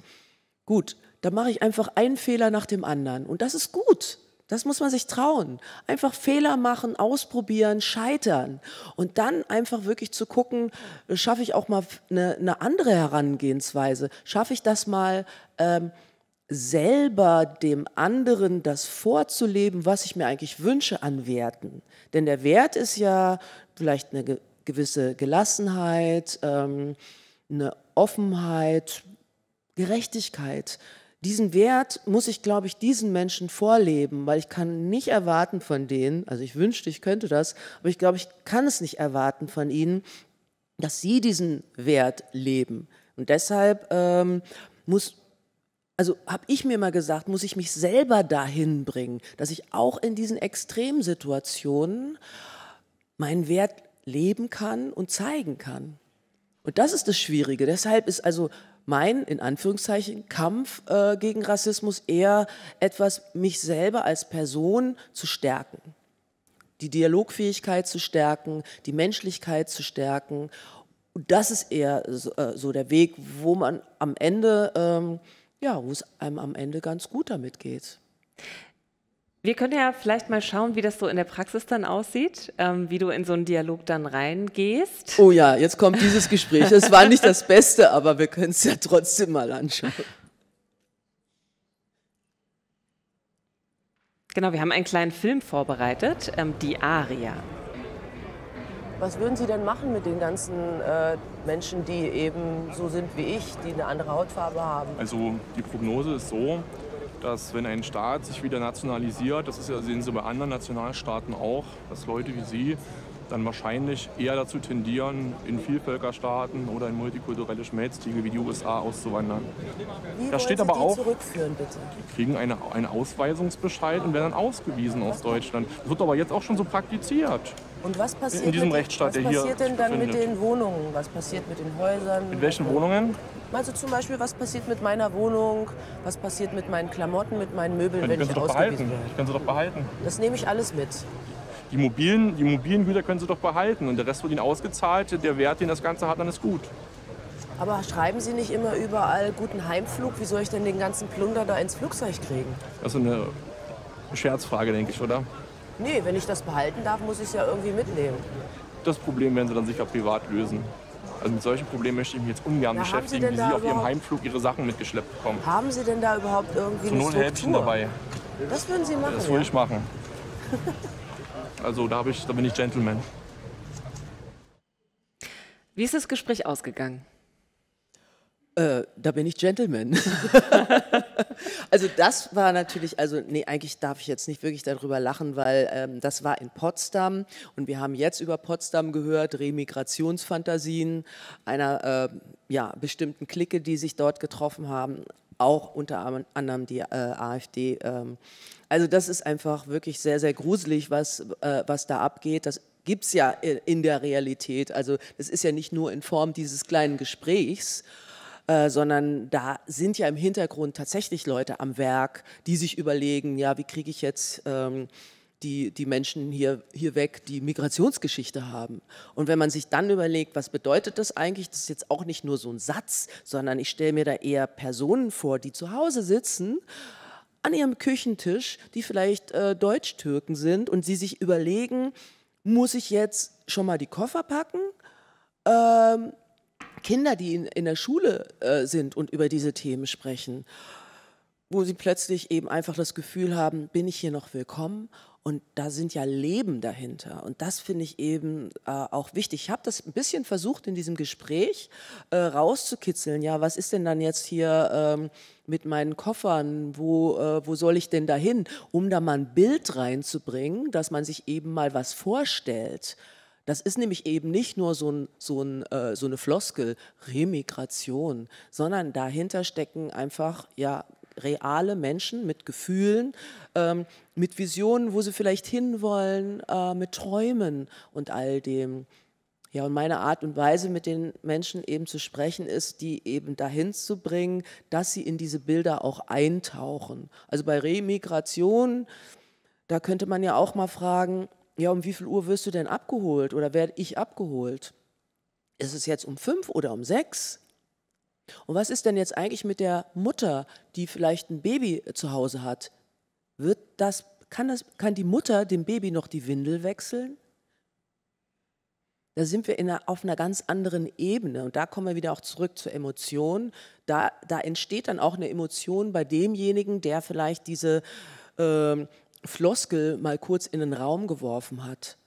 Gut, da mache ich einfach einen Fehler nach dem anderen und das ist gut. Das muss man sich trauen. Einfach Fehler machen, ausprobieren, scheitern. Und dann einfach wirklich zu gucken, äh, schaffe ich auch mal eine, eine andere Herangehensweise? Schaffe ich das mal, ähm, selber dem anderen das vorzuleben, was ich mir eigentlich wünsche an Werten. Denn der Wert ist ja vielleicht eine gewisse Gelassenheit, ähm, eine Offenheit, Gerechtigkeit. Diesen Wert muss ich, glaube ich, diesen Menschen vorleben, weil ich kann nicht erwarten von denen, also ich wünschte, ich könnte das, aber ich glaube, ich kann es nicht erwarten von ihnen, dass sie diesen Wert leben. Und deshalb ähm, muss also habe ich mir mal gesagt, muss ich mich selber dahin bringen, dass ich auch in diesen Extremsituationen meinen Wert leben kann und zeigen kann. Und das ist das Schwierige. Deshalb ist also mein, in Anführungszeichen, Kampf äh, gegen Rassismus eher etwas, mich selber als Person zu stärken. Die Dialogfähigkeit zu stärken, die Menschlichkeit zu stärken. Und das ist eher so, äh, so der Weg, wo man am Ende ähm, ja, wo es einem am Ende ganz gut damit geht. Wir können ja vielleicht mal schauen, wie das so in der Praxis dann aussieht, ähm, wie du in so einen Dialog dann reingehst. Oh ja, jetzt kommt dieses Gespräch. Es war nicht das Beste, aber wir können es ja trotzdem mal anschauen. Genau, wir haben einen kleinen Film vorbereitet, ähm, die Aria. Was würden Sie denn machen mit den ganzen äh, Menschen, die eben so sind wie ich, die eine andere Hautfarbe haben? Also die Prognose ist so, dass wenn ein Staat sich wieder nationalisiert, das ist ja, sehen Sie bei anderen Nationalstaaten auch, dass Leute wie Sie dann wahrscheinlich eher dazu tendieren, in Vielvölkerstaaten oder in multikulturelle Schmelztiegel wie die USA auszuwandern. Wie da steht aber die auch, die kriegen eine, einen Ausweisungsbescheid und werden dann ausgewiesen aus Deutschland. Das wird aber jetzt auch schon so praktiziert. Und was passiert, in diesem mit, Rechtsstaat, was passiert denn dann mit den Wohnungen? Was passiert mit den Häusern? Mit welchen Wohnungen? Also zum Beispiel, was passiert mit meiner Wohnung? Was passiert mit meinen Klamotten, mit meinen Möbeln, ja, wenn ich ausgewiesen werde? Ich kann sie doch behalten. Das nehme ich alles mit. Die mobilen, die mobilen Güter können sie doch behalten. Und der Rest wird ihnen ausgezahlt. Der Wert, den das Ganze hat, dann ist gut. Aber schreiben Sie nicht immer überall guten Heimflug? Wie soll ich denn den ganzen Plunder da ins Flugzeug kriegen? Das ist eine Scherzfrage, denke ich, oder? Nee, wenn ich das behalten darf, muss ich es ja irgendwie mitnehmen. Das Problem werden sie dann sicher privat lösen. Also mit solchen Problemen möchte ich mich jetzt ungern Na, beschäftigen, sie wie Sie auf Ihrem Heimflug Ihre Sachen mitgeschleppt bekommen. Haben Sie denn da überhaupt irgendwie Zur Not Häppchen dabei. Das würden Sie machen? Das würde ich machen. (laughs) also da, ich, da bin ich Gentleman. Wie ist das Gespräch ausgegangen? Äh, da bin ich Gentleman. (laughs) Also das war natürlich, also nee, eigentlich darf ich jetzt nicht wirklich darüber lachen, weil ähm, das war in Potsdam und wir haben jetzt über Potsdam gehört, Remigrationsfantasien einer äh, ja, bestimmten Clique, die sich dort getroffen haben, auch unter anderem die äh, AfD. Ähm. Also das ist einfach wirklich sehr, sehr gruselig, was, äh, was da abgeht. Das gibt es ja in der Realität. Also das ist ja nicht nur in Form dieses kleinen Gesprächs, äh, sondern da sind ja im Hintergrund tatsächlich Leute am Werk, die sich überlegen, ja, wie kriege ich jetzt... Ähm, die, die Menschen hier, hier weg, die Migrationsgeschichte haben. Und wenn man sich dann überlegt, was bedeutet das eigentlich, das ist jetzt auch nicht nur so ein Satz, sondern ich stelle mir da eher Personen vor, die zu Hause sitzen an ihrem Küchentisch, die vielleicht äh, Deutsch-Türken sind und sie sich überlegen, muss ich jetzt schon mal die Koffer packen? Ähm, Kinder, die in, in der Schule äh, sind und über diese Themen sprechen, wo sie plötzlich eben einfach das Gefühl haben, bin ich hier noch willkommen? Und da sind ja Leben dahinter. Und das finde ich eben äh, auch wichtig. Ich habe das ein bisschen versucht in diesem Gespräch äh, rauszukitzeln. Ja, was ist denn dann jetzt hier ähm, mit meinen Koffern? Wo, äh, wo soll ich denn dahin? Um da mal ein Bild reinzubringen, dass man sich eben mal was vorstellt das ist nämlich eben nicht nur so, ein, so, ein, äh, so eine Floskel, Remigration, sondern dahinter stecken einfach ja reale Menschen mit Gefühlen, ähm, mit Visionen, wo sie vielleicht hinwollen, äh, mit Träumen und all dem. Ja, und meine Art und Weise, mit den Menschen eben zu sprechen, ist, die eben dahin zu bringen, dass sie in diese Bilder auch eintauchen. Also bei Remigration, da könnte man ja auch mal fragen, ja, um wie viel Uhr wirst du denn abgeholt oder werde ich abgeholt? Ist es jetzt um fünf oder um sechs? Und was ist denn jetzt eigentlich mit der Mutter, die vielleicht ein Baby äh, zu Hause hat? Wird das, kann, das, kann die Mutter dem Baby noch die Windel wechseln? Da sind wir einer, auf einer ganz anderen Ebene und da kommen wir wieder auch zurück zur Emotion. Da, da entsteht dann auch eine Emotion bei demjenigen, der vielleicht diese ähm, Floskel mal kurz in den Raum geworfen hat.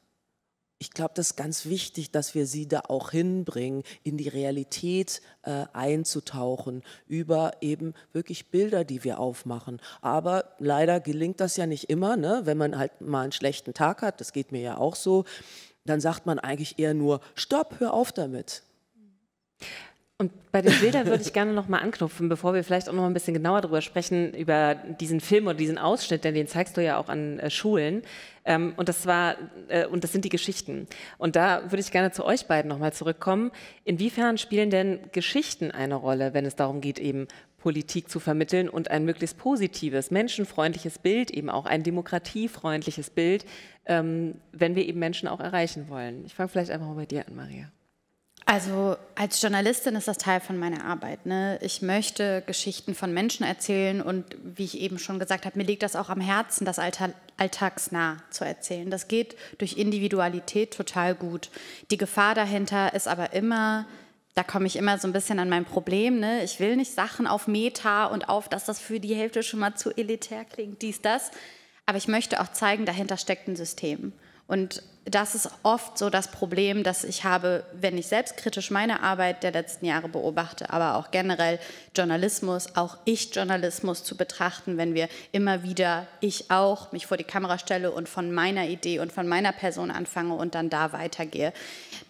Ich glaube, das ist ganz wichtig, dass wir sie da auch hinbringen, in die Realität äh, einzutauchen, über eben wirklich Bilder, die wir aufmachen. Aber leider gelingt das ja nicht immer, ne? wenn man halt mal einen schlechten Tag hat, das geht mir ja auch so, dann sagt man eigentlich eher nur, stopp, hör auf damit. Mhm. Und bei den Bildern würde ich gerne nochmal anknüpfen, bevor wir vielleicht auch noch ein bisschen genauer darüber sprechen, über diesen Film oder diesen Ausschnitt, denn den zeigst du ja auch an äh, Schulen. Ähm, und das war, äh, und das sind die Geschichten. Und da würde ich gerne zu euch beiden nochmal zurückkommen. Inwiefern spielen denn Geschichten eine Rolle, wenn es darum geht, eben Politik zu vermitteln und ein möglichst positives, menschenfreundliches Bild, eben auch ein demokratiefreundliches Bild, ähm, wenn wir eben Menschen auch erreichen wollen? Ich fange vielleicht einfach mal bei dir an, Maria. Also als Journalistin ist das Teil von meiner Arbeit. Ne? Ich möchte Geschichten von Menschen erzählen und wie ich eben schon gesagt habe, mir liegt das auch am Herzen, das Allta alltagsnah zu erzählen. Das geht durch Individualität total gut. Die Gefahr dahinter ist aber immer, da komme ich immer so ein bisschen an mein Problem. Ne? Ich will nicht Sachen auf Meta und auf, dass das für die Hälfte schon mal zu elitär klingt, dies, das. Aber ich möchte auch zeigen, dahinter steckt ein System. Und das ist oft so das Problem, das ich habe, wenn ich selbstkritisch meine Arbeit der letzten Jahre beobachte, aber auch generell Journalismus, auch Ich-Journalismus zu betrachten, wenn wir immer wieder ich auch mich vor die Kamera stelle und von meiner Idee und von meiner Person anfange und dann da weitergehe.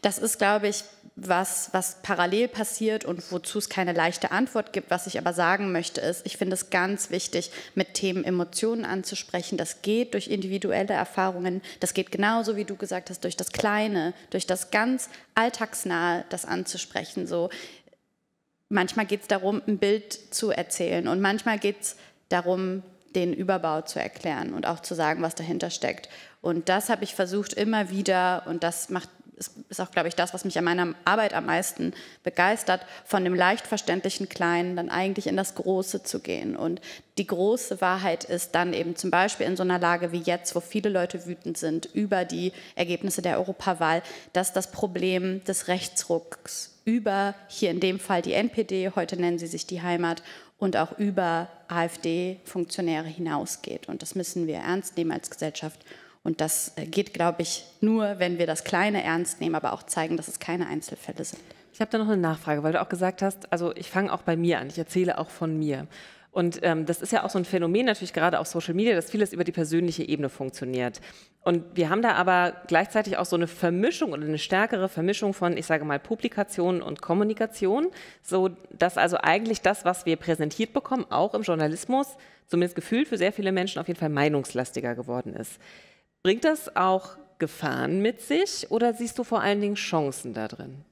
Das ist, glaube ich, was, was parallel passiert und wozu es keine leichte Antwort gibt. Was ich aber sagen möchte, ist, ich finde es ganz wichtig, mit Themen Emotionen anzusprechen. Das geht durch individuelle Erfahrungen. Das geht genauso, wie du gesagt hast, durch das Kleine, durch das ganz Alltagsnahe, das anzusprechen. So, manchmal geht es darum, ein Bild zu erzählen und manchmal geht es darum, den Überbau zu erklären und auch zu sagen, was dahinter steckt. Und das habe ich versucht immer wieder und das macht ist auch, glaube ich, das, was mich an meiner Arbeit am meisten begeistert, von dem leicht verständlichen Kleinen dann eigentlich in das Große zu gehen. Und die große Wahrheit ist dann eben zum Beispiel in so einer Lage wie jetzt, wo viele Leute wütend sind über die Ergebnisse der Europawahl, dass das Problem des Rechtsrucks über hier in dem Fall die NPD, heute nennen sie sich die Heimat, und auch über AfD-Funktionäre hinausgeht. Und das müssen wir ernst nehmen als Gesellschaft. Und das äh, geht, glaube ich, nur, wenn wir das Kleine ernst nehmen, aber auch zeigen, dass es keine Einzelfälle sind. Ich habe da noch eine Nachfrage, weil du auch gesagt hast, also ich fange auch bei mir an, ich erzähle auch von mir. Und ähm, das ist ja auch so ein Phänomen natürlich gerade auf Social Media, dass vieles über die persönliche Ebene funktioniert. Und wir haben da aber gleichzeitig auch so eine Vermischung oder eine stärkere Vermischung von, ich sage mal, Publikation und Kommunikation, so dass also eigentlich das, was wir präsentiert bekommen, auch im Journalismus, zumindest gefühlt für sehr viele Menschen auf jeden Fall meinungslastiger geworden ist. Bringt das auch Gefahren mit sich oder siehst du vor allen Dingen Chancen da drin?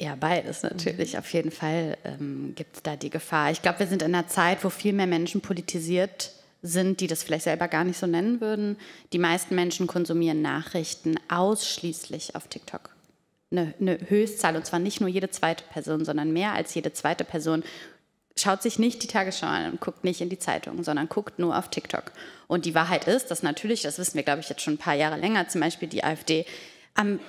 Ja, beides natürlich. Mhm. Auf jeden Fall ähm, gibt es da die Gefahr. Ich glaube, wir sind in einer Zeit, wo viel mehr Menschen politisiert sind, die das vielleicht selber gar nicht so nennen würden. Die meisten Menschen konsumieren Nachrichten ausschließlich auf TikTok. Eine, eine Höchstzahl, und zwar nicht nur jede zweite Person, sondern mehr als jede zweite Person schaut sich nicht die Tagesschau an und guckt nicht in die Zeitung, sondern guckt nur auf TikTok. Und die Wahrheit ist, dass natürlich, das wissen wir, glaube ich, jetzt schon ein paar Jahre länger, zum Beispiel die AfD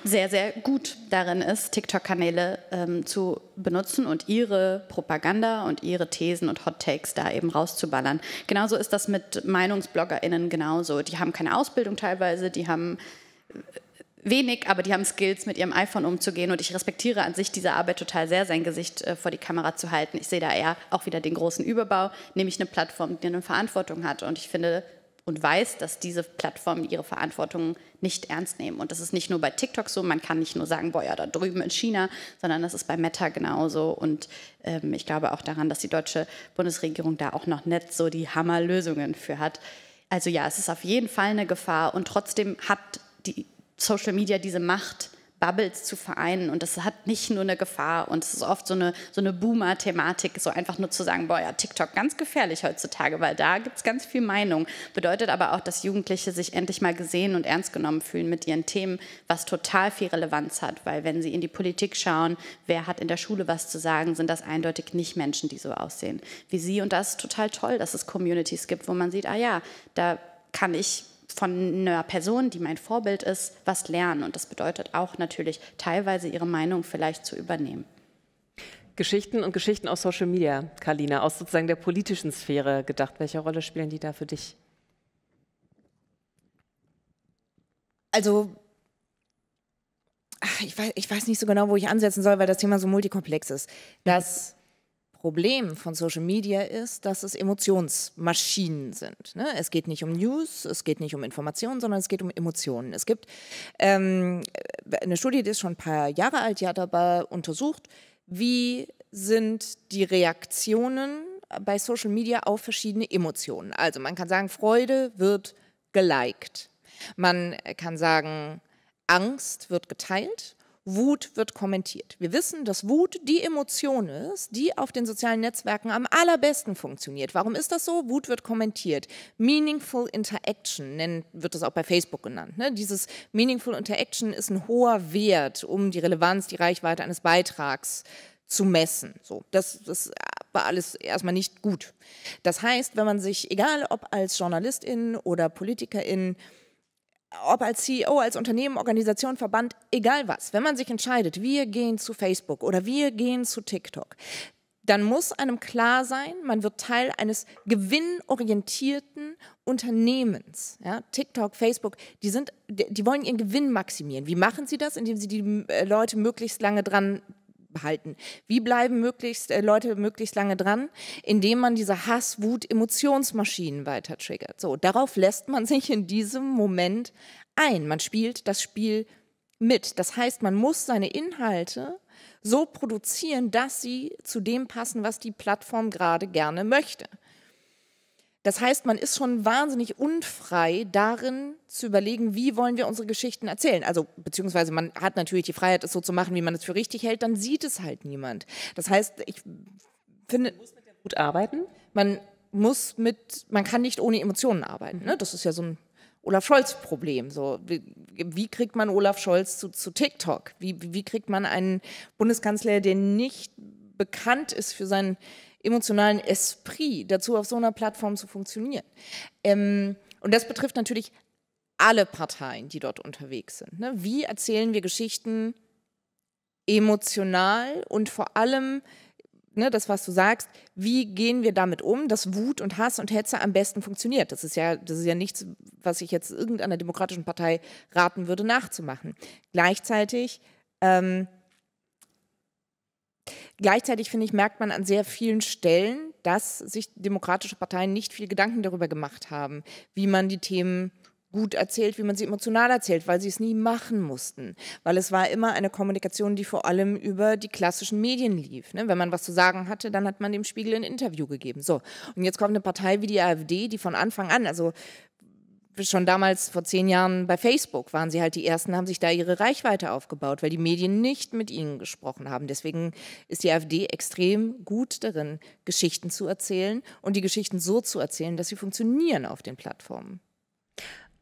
sehr, sehr gut darin ist, TikTok-Kanäle ähm, zu benutzen und ihre Propaganda und ihre Thesen und Hot Takes da eben rauszuballern. Genauso ist das mit MeinungsbloggerInnen genauso. Die haben keine Ausbildung teilweise, die haben äh, wenig, aber die haben Skills, mit ihrem iPhone umzugehen und ich respektiere an sich diese Arbeit total sehr, sein Gesicht äh, vor die Kamera zu halten. Ich sehe da eher auch wieder den großen Überbau, nämlich eine Plattform, die eine Verantwortung hat und ich finde, und weiß, dass diese Plattformen ihre Verantwortung nicht ernst nehmen. Und das ist nicht nur bei TikTok so, man kann nicht nur sagen, boah, ja, da drüben in China, sondern das ist bei Meta genauso. Und ähm, ich glaube auch daran, dass die deutsche Bundesregierung da auch noch nicht so die Hammerlösungen für hat. Also ja, es ist auf jeden Fall eine Gefahr und trotzdem hat die Social Media diese Macht, Bubbles zu vereinen. Und das hat nicht nur eine Gefahr. Und es ist oft so eine, so eine Boomer-Thematik, so einfach nur zu sagen, boah, ja, TikTok ganz gefährlich heutzutage, weil da gibt es ganz viel Meinung. Bedeutet aber auch, dass Jugendliche sich endlich mal gesehen und ernst genommen fühlen mit ihren Themen, was total viel Relevanz hat. Weil wenn sie in die Politik schauen, wer hat in der Schule was zu sagen, sind das eindeutig nicht Menschen, die so aussehen wie sie. Und das ist total toll, dass es Communities gibt, wo man sieht, ah ja, da kann ich von einer Person, die mein Vorbild ist, was lernen. Und das bedeutet auch natürlich teilweise ihre Meinung vielleicht zu übernehmen. Geschichten und Geschichten aus Social Media, Carlina, aus sozusagen der politischen Sphäre gedacht. Welche Rolle spielen die da für dich? Also, ich, weiß, ich weiß nicht so genau, wo ich ansetzen soll, weil das Thema so multikomplex ist. Das Problem von Social Media ist, dass es Emotionsmaschinen sind. Ne? Es geht nicht um News, es geht nicht um Informationen, sondern es geht um Emotionen. Es gibt ähm, eine Studie, die ist schon ein paar Jahre alt, die hat aber untersucht, wie sind die Reaktionen bei Social Media auf verschiedene Emotionen. Also man kann sagen, Freude wird geliked. Man kann sagen, Angst wird geteilt Wut wird kommentiert. Wir wissen, dass Wut die Emotion ist, die auf den sozialen Netzwerken am allerbesten funktioniert. Warum ist das so? Wut wird kommentiert. Meaningful Interaction nennt, wird das auch bei Facebook genannt. Ne? Dieses Meaningful Interaction ist ein hoher Wert, um die Relevanz, die Reichweite eines Beitrags zu messen. So, das, das war alles erstmal nicht gut. Das heißt, wenn man sich, egal ob als Journalistin oder Politikerin, ob als CEO, als Unternehmen, Organisation, Verband, egal was, wenn man sich entscheidet, wir gehen zu Facebook oder wir gehen zu TikTok, dann muss einem klar sein, man wird Teil eines gewinnorientierten Unternehmens. Ja, TikTok, Facebook, die, sind, die wollen ihren Gewinn maximieren. Wie machen sie das? Indem sie die äh, Leute möglichst lange dran halten. Wie bleiben möglichst äh, Leute möglichst lange dran, indem man diese Hass, Wut, Emotionsmaschinen weiter triggert. So, darauf lässt man sich in diesem Moment ein. Man spielt das Spiel mit. Das heißt, man muss seine Inhalte so produzieren, dass sie zu dem passen, was die Plattform gerade gerne möchte. Das heißt, man ist schon wahnsinnig unfrei darin zu überlegen, wie wollen wir unsere Geschichten erzählen. Also beziehungsweise man hat natürlich die Freiheit, es so zu machen, wie man es für richtig hält, dann sieht es halt niemand. Das heißt, ich finde. Man muss mit der Wut arbeiten. Man muss mit, man kann nicht ohne Emotionen arbeiten. Ne? Das ist ja so ein Olaf Scholz-Problem. So, wie, wie, kriegt man Olaf Scholz zu, zu TikTok? Wie, wie kriegt man einen Bundeskanzler, der nicht bekannt ist für sein emotionalen Esprit dazu, auf so einer Plattform zu funktionieren. Ähm, und das betrifft natürlich alle Parteien, die dort unterwegs sind. Ne? Wie erzählen wir Geschichten emotional und vor allem, ne, das, was du sagst, wie gehen wir damit um, dass Wut und Hass und Hetze am besten funktioniert? Das ist ja, das ist ja nichts, was ich jetzt irgendeiner demokratischen Partei raten würde, nachzumachen. Gleichzeitig ähm, Gleichzeitig, finde ich, merkt man an sehr vielen Stellen, dass sich demokratische Parteien nicht viel Gedanken darüber gemacht haben, wie man die Themen gut erzählt, wie man sie emotional erzählt, weil sie es nie machen mussten. Weil es war immer eine Kommunikation, die vor allem über die klassischen Medien lief. Ne? Wenn man was zu sagen hatte, dann hat man dem Spiegel ein Interview gegeben. So. Und jetzt kommt eine Partei wie die AfD, die von Anfang an, also schon damals vor zehn Jahren bei Facebook waren sie halt die ersten, haben sich da ihre Reichweite aufgebaut, weil die Medien nicht mit ihnen gesprochen haben. Deswegen ist die AfD extrem gut darin, Geschichten zu erzählen und die Geschichten so zu erzählen, dass sie funktionieren auf den Plattformen.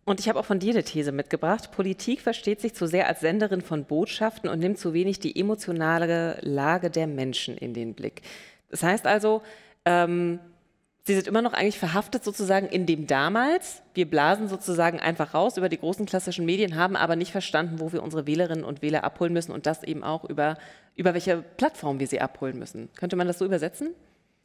Und ich habe auch von dir eine These mitgebracht. Politik versteht sich zu sehr als Senderin von Botschaften und nimmt zu wenig die emotionale Lage der Menschen in den Blick. Das heißt also, ähm, Sie sind immer noch eigentlich verhaftet sozusagen in dem damals. Wir blasen sozusagen einfach raus über die großen klassischen Medien, haben aber nicht verstanden, wo wir unsere Wählerinnen und Wähler abholen müssen und das eben auch über, über welche Plattform wir sie abholen müssen. Könnte man das so übersetzen?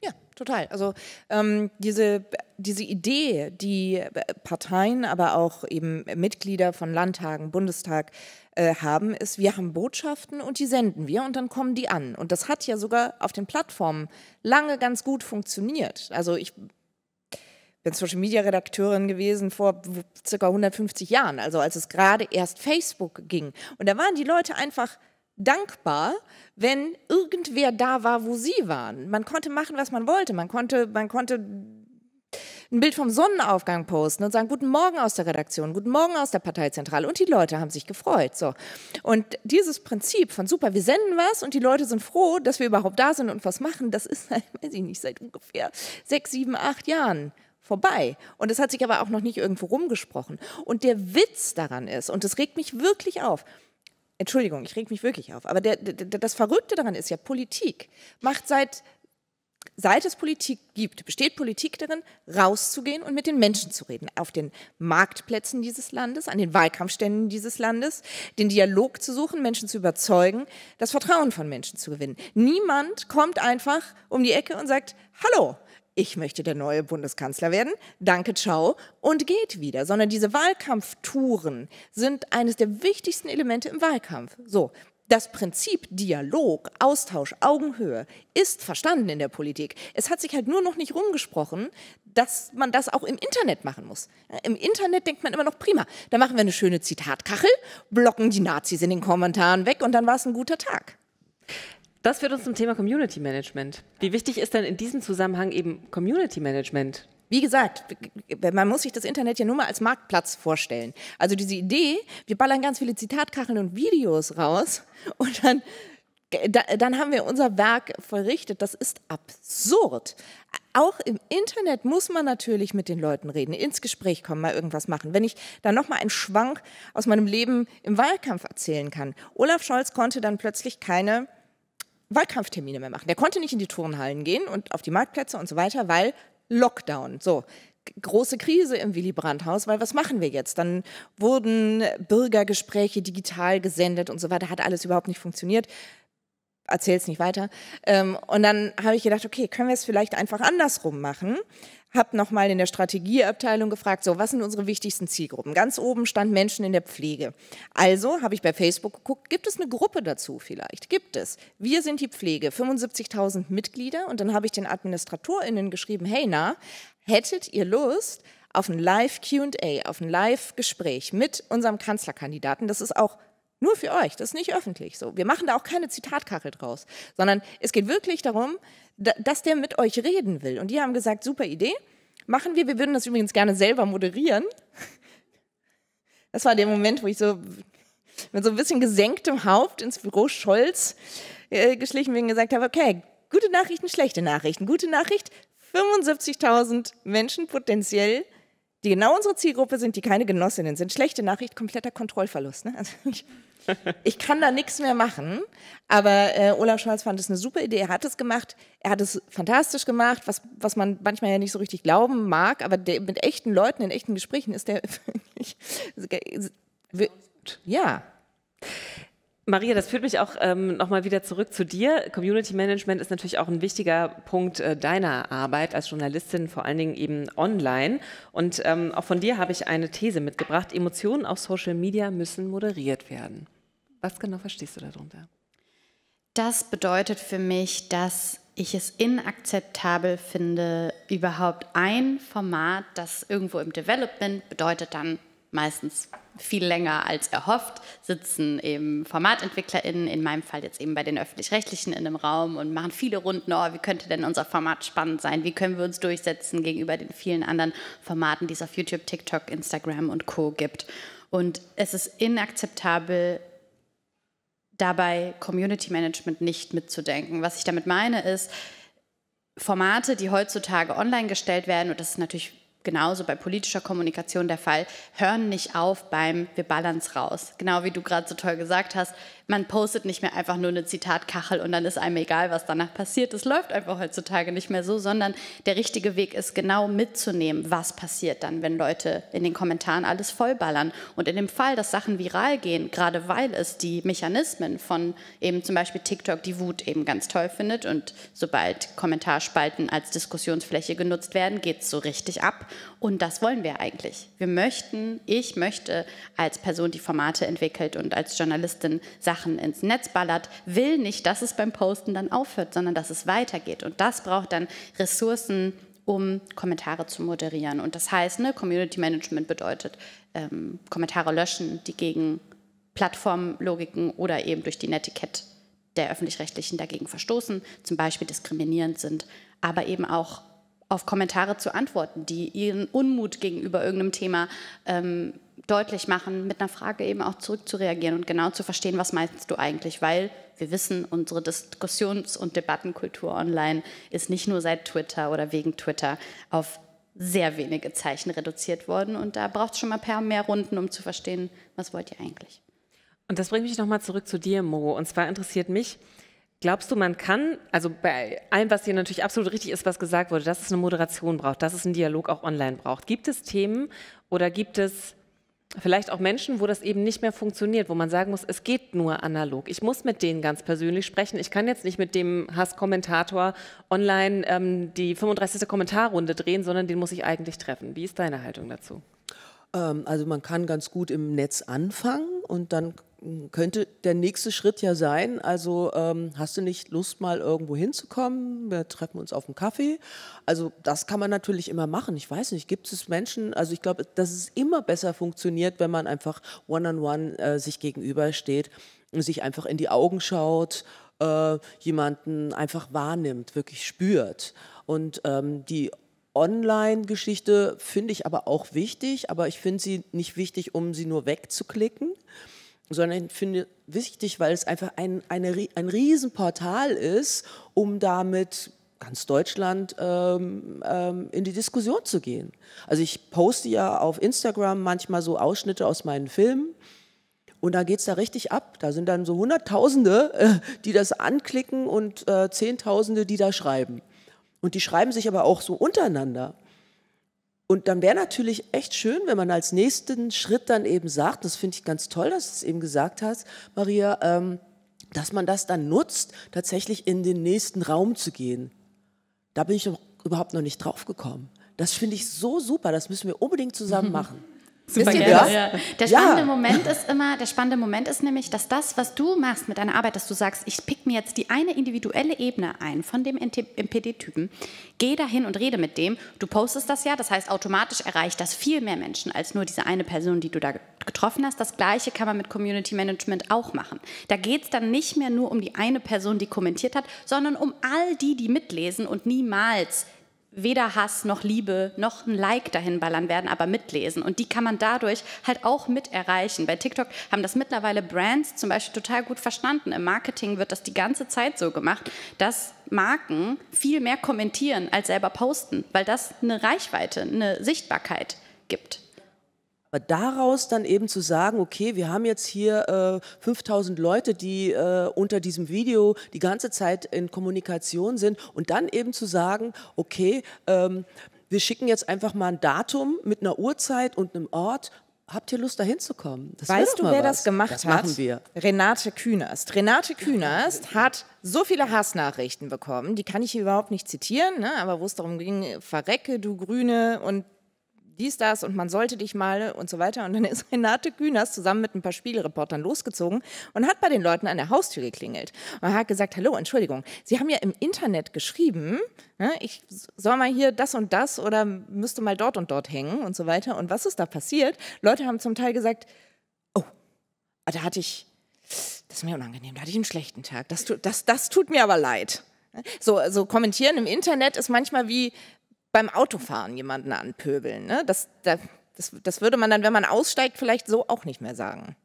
Ja, total. Also ähm, diese, diese Idee, die Parteien, aber auch eben Mitglieder von Landtagen, Bundestag äh, haben, ist, wir haben Botschaften und die senden wir und dann kommen die an. Und das hat ja sogar auf den Plattformen lange ganz gut funktioniert. Also ich bin Social Media Redakteurin gewesen vor circa 150 Jahren, also als es gerade erst Facebook ging. Und da waren die Leute einfach dankbar, wenn irgendwer da war, wo sie waren. Man konnte machen, was man wollte. Man konnte, man konnte ein Bild vom Sonnenaufgang posten und sagen, guten Morgen aus der Redaktion, guten Morgen aus der Parteizentrale. Und die Leute haben sich gefreut. So. Und dieses Prinzip von super, wir senden was und die Leute sind froh, dass wir überhaupt da sind und was machen, das ist, (laughs) weiß ich nicht, seit ungefähr sechs, sieben, acht Jahren vorbei. Und es hat sich aber auch noch nicht irgendwo rumgesprochen. Und der Witz daran ist, und das regt mich wirklich auf, Entschuldigung, ich reg mich wirklich auf, aber der, der, das Verrückte daran ist ja, Politik macht seit seit es Politik gibt, besteht Politik darin, rauszugehen und mit den Menschen zu reden. Auf den Marktplätzen dieses Landes, an den Wahlkampfständen dieses Landes, den Dialog zu suchen, Menschen zu überzeugen, das Vertrauen von Menschen zu gewinnen. Niemand kommt einfach um die Ecke und sagt, hallo, ich möchte der neue Bundeskanzler werden, danke, ciao und geht wieder, sondern diese Wahlkampftouren sind eines der wichtigsten Elemente im Wahlkampf. So, das Prinzip Dialog, Austausch, Augenhöhe ist verstanden in der Politik. Es hat sich halt nur noch nicht rumgesprochen, dass man das auch im Internet machen muss. Äh, Im Internet denkt man immer noch prima. Da machen wir eine schöne Zitatkachel, blocken die Nazis in den Kommentaren weg und dann war es ein guter Tag. Das führt uns zum Thema Community Management. Wie wichtig ist denn in diesem Zusammenhang eben Community Management? Wie gesagt, man muss sich das Internet ja nur mal als Marktplatz vorstellen. Also diese Idee, wir ballern ganz viele Zitatkacheln und Videos raus (laughs) und dann dann haben wir unser Werk verrichtet. Das ist absurd. Auch im Internet muss man natürlich mit den Leuten reden, ins Gespräch kommen, mal irgendwas machen. Wenn ich dann nochmal einen Schwank aus meinem Leben im Wahlkampf erzählen kann. Olaf Scholz konnte dann plötzlich keine Wahlkampftermine mehr machen. Der konnte nicht in die Turnhallen gehen und auf die Marktplätze und so weiter, weil Lockdown. So, große Krise im Willy Brandt-Haus, weil was machen wir jetzt? Dann wurden Bürgergespräche digital gesendet und so weiter, hat alles überhaupt nicht funktioniert. Erzähl's nicht weiter. Ähm, und dann habe ich gedacht, okay, können wir es vielleicht einfach andersrum machen? habe nochmal in der Strategieabteilung gefragt, so, was sind unsere wichtigsten Zielgruppen? Ganz oben stand Menschen in der Pflege. Also habe ich bei Facebook geguckt, gibt es eine Gruppe dazu vielleicht? Gibt es. Wir sind die Pflege, 75.000 Mitglieder. Und dann habe ich den AdministratorInnen geschrieben, hey na, hättet ihr Lust auf ein Live-QA, auf ein Live-Gespräch mit unserem Kanzlerkandidaten? Das ist auch nur für euch, das ist nicht öffentlich. So, wir machen da auch keine Zitatkachel draus, sondern es geht wirklich darum, dass der mit euch reden will. Und die haben gesagt, super Idee, machen wir. Wir würden das übrigens gerne selber moderieren. Das war der Moment, wo ich so mit so ein bisschen gesenktem Haupt ins Büro Scholz äh, geschlichen bin und gesagt habe, okay, gute Nachrichten, schlechte Nachrichten. Gute Nachricht, 75.000 Menschen potenziell die genau unsere Zielgruppe sind, die keine Genossinnen sind. Schlechte Nachricht, kompletter Kontrollverlust. Ne? Also ich, (laughs) ich, kann da nichts mehr machen. Aber äh, Olaf Scholz fand es eine super Idee. Er hat es gemacht. Er hat es fantastisch gemacht, was, was man manchmal ja nicht so richtig glauben mag. Aber der, mit echten Leuten, in echten Gesprächen ist der (laughs) also, Ja. Maria, das führt mich auch ähm, nochmal wieder zurück zu dir. Community Management ist natürlich auch ein wichtiger Punkt äh, deiner Arbeit als Journalistin, vor allen Dingen eben online. Und ähm, auch von dir habe ich eine These mitgebracht. Emotionen auf Social Media müssen moderiert werden. Was genau verstehst du darunter? Das bedeutet für mich, dass ich es inakzeptabel finde, überhaupt ein Format, das irgendwo im Development bedeutet dann meistens viel länger als erhofft, sitzen eben FormatentwicklerInnen, in meinem Fall jetzt eben bei den Öffentlich-Rechtlichen in einem Raum und machen viele Runden, oh, wie könnte denn unser Format spannend sein, wie können wir uns durchsetzen gegenüber den vielen anderen Formaten, die es auf YouTube, TikTok, Instagram und Co. gibt. Und es ist inakzeptabel, dabei Community Management nicht mitzudenken. Was ich damit meine ist, Formate, die heutzutage online gestellt werden, und das ist natürlich genauso bei politischer Kommunikation der Fall, hören nicht auf beim Wir ballerns raus. Genau wie du gerade so toll gesagt hast, man postet nicht mehr einfach nur eine Zitatkachel und dann ist einem egal, was danach passiert. Es läuft einfach heutzutage nicht mehr so, sondern der richtige Weg ist genau mitzunehmen, was passiert dann, wenn Leute in den Kommentaren alles vollballern. Und in dem Fall, dass Sachen viral gehen, gerade weil es die Mechanismen von eben zum Beispiel TikTok die Wut eben ganz toll findet und sobald Kommentarspalten als Diskussionsfläche genutzt werden, geht es so richtig ab. Und das wollen wir eigentlich. Wir möchten, ich möchte als Person, die Formate entwickelt und als Journalistin Sachen ins Netz ballert, will nicht, dass es beim Posten dann aufhört, sondern dass es weitergeht. Und das braucht dann Ressourcen, um Kommentare zu moderieren. Und das heißt, ne, Community Management bedeutet ähm, Kommentare löschen, die gegen Plattformlogiken oder eben durch die Netiquette der öffentlich-rechtlichen dagegen verstoßen, zum Beispiel diskriminierend sind, aber eben auch auf Kommentare zu antworten, die ihren Unmut gegenüber irgendeinem Thema ähm, deutlich machen, mit einer Frage eben auch zurückzureagieren und genau zu verstehen, was meinst du eigentlich, weil wir wissen, unsere Diskussions- und Debattenkultur online ist nicht nur seit Twitter oder wegen Twitter auf sehr wenige Zeichen reduziert worden und da braucht es schon mal ein paar mehr Runden, um zu verstehen, was wollt ihr eigentlich. Und das bringt mich nochmal zurück zu dir, Mo. Und zwar interessiert mich, Glaubst du, man kann, also bei allem, was hier natürlich absolut richtig ist, was gesagt wurde, dass es eine Moderation braucht, dass es einen Dialog auch online braucht, gibt es Themen oder gibt es vielleicht auch Menschen, wo das eben nicht mehr funktioniert, wo man sagen muss, es geht nur analog. Ich muss mit denen ganz persönlich sprechen. Ich kann jetzt nicht mit dem Hasskommentator online ähm, die 35. Kommentarrunde drehen, sondern den muss ich eigentlich treffen. Wie ist deine Haltung dazu? Ähm, also man kann ganz gut im Netz anfangen und dann könnte der nächste Schritt ja sein, also ähm, hast du nicht Lust, mal irgendwo hinzukommen? Wir treffen uns auf einen Kaffee. Also das kann man natürlich immer machen. Ich weiß nicht, gibt es Menschen, also ich glaube, dass es immer besser funktioniert, wenn man einfach one-on-one -on -one, äh, sich gegenübersteht und sich einfach in die Augen schaut, äh, jemanden einfach wahrnimmt, wirklich spürt. Und ähm, die Online-Geschichte finde ich aber auch wichtig, aber ich finde sie nicht wichtig, um sie nur wegzuklicken sondern ich finde wichtig, weil es einfach ein, eine, ein Riesenportal ist, um damit ganz Deutschland ähm, ähm, in die Diskussion zu gehen. Also ich poste ja auf Instagram manchmal so Ausschnitte aus meinen Filmen und da geht es da richtig ab. Da sind dann so Hunderttausende, äh, die das anklicken und äh, Zehntausende, die da schreiben. Und die schreiben sich aber auch so untereinander. Und dann wäre natürlich echt schön, wenn man als nächsten Schritt dann eben sagt, das finde ich ganz toll, dass du es eben gesagt hast, Maria, ähm, dass man das dann nutzt, tatsächlich in den nächsten Raum zu gehen. Da bin ich überhaupt noch nicht drauf gekommen. Das finde ich so super, das müssen wir unbedingt zusammen mhm. machen. Super gerne. Ja. Der spannende ja. Moment ist immer, der spannende Moment ist nämlich, dass das, was du machst mit deiner Arbeit, dass du sagst, ich pick mir jetzt die eine individuelle Ebene ein von dem MPD-Typen, geh dahin und rede mit dem. Du postest das ja, das heißt, automatisch erreicht das viel mehr Menschen als nur diese eine Person, die du da getroffen hast. Das Gleiche kann man mit Community Management auch machen. Da geht es dann nicht mehr nur um die eine Person, die kommentiert hat, sondern um all die, die mitlesen und niemals weder Hass noch Liebe noch ein Like dahin ballern werden, aber mitlesen. Und die kann man dadurch halt auch mit erreichen. Bei TikTok haben das mittlerweile Brands zum Beispiel total gut verstanden. Im Marketing wird das die ganze Zeit so gemacht, dass Marken viel mehr kommentieren als selber posten, weil das eine Reichweite, eine Sichtbarkeit gibt. Aber daraus dann eben zu sagen, okay, wir haben jetzt hier äh, 5000 Leute, die äh, unter diesem Video die ganze Zeit in Kommunikation sind und dann eben zu sagen, okay, ähm, wir schicken jetzt einfach mal ein Datum mit einer Uhrzeit und einem Ort habt ihr Lust, dahin zu kommen? Das weißt du, wer was. das gemacht das hat? wir. Renate Künast. Renate Künast hat so viele Hassnachrichten bekommen, die kann ich hier überhaupt nicht zitieren, ne? aber wo es darum ging, verrecke, du Grüne und dies, das und man sollte dich mal und so weiter. Und dann ist (laughs) Renate Güners zusammen mit ein paar Spielereportern losgezogen und hat bei den Leuten an der Haustür geklingelt und hat gesagt, hallo, Entschuldigung, Sie haben ja im Internet geschrieben, ne, ich soll mal hier das und das oder müsste mal dort und dort hängen und so weiter. Und was ist da passiert? Leute haben zum Teil gesagt, oh, ah, da hatte ich, das ist mir unangenehm, da hatte ich einen schlechten Tag. Das, das, das tut mir aber leid. So, so kommentieren im Internet ist manchmal wie beim Autofahren jemanden anpöbeln. Ne? Das, das, das würde man dann, wenn man aussteigt, vielleicht so auch nicht mehr sagen.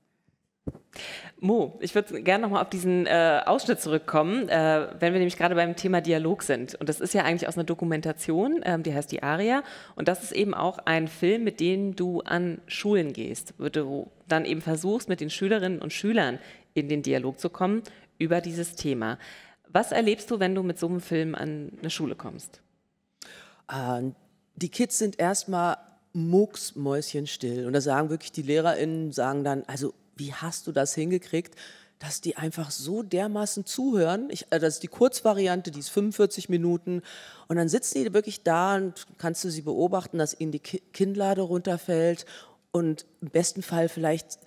Mo, ich würde gerne nochmal auf diesen äh, Ausschnitt zurückkommen, äh, wenn wir nämlich gerade beim Thema Dialog sind. Und das ist ja eigentlich aus einer Dokumentation, ähm, die heißt Die Aria. Und das ist eben auch ein Film, mit dem du an Schulen gehst, wo du dann eben versuchst, mit den Schülerinnen und Schülern in den Dialog zu kommen über dieses Thema. Was erlebst du, wenn du mit so einem Film an eine Schule kommst? Ähm, die Kids sind erstmal mucksmäuschenstill. Und da sagen wirklich die LehrerInnen, sagen dann, also wie hast du das hingekriegt, dass die einfach so dermaßen zuhören? Ich, äh, das ist die Kurzvariante, die ist 45 Minuten. Und dann sitzen die wirklich da und kannst du sie beobachten, dass ihnen die Kinnlade runterfällt. Und im besten Fall vielleicht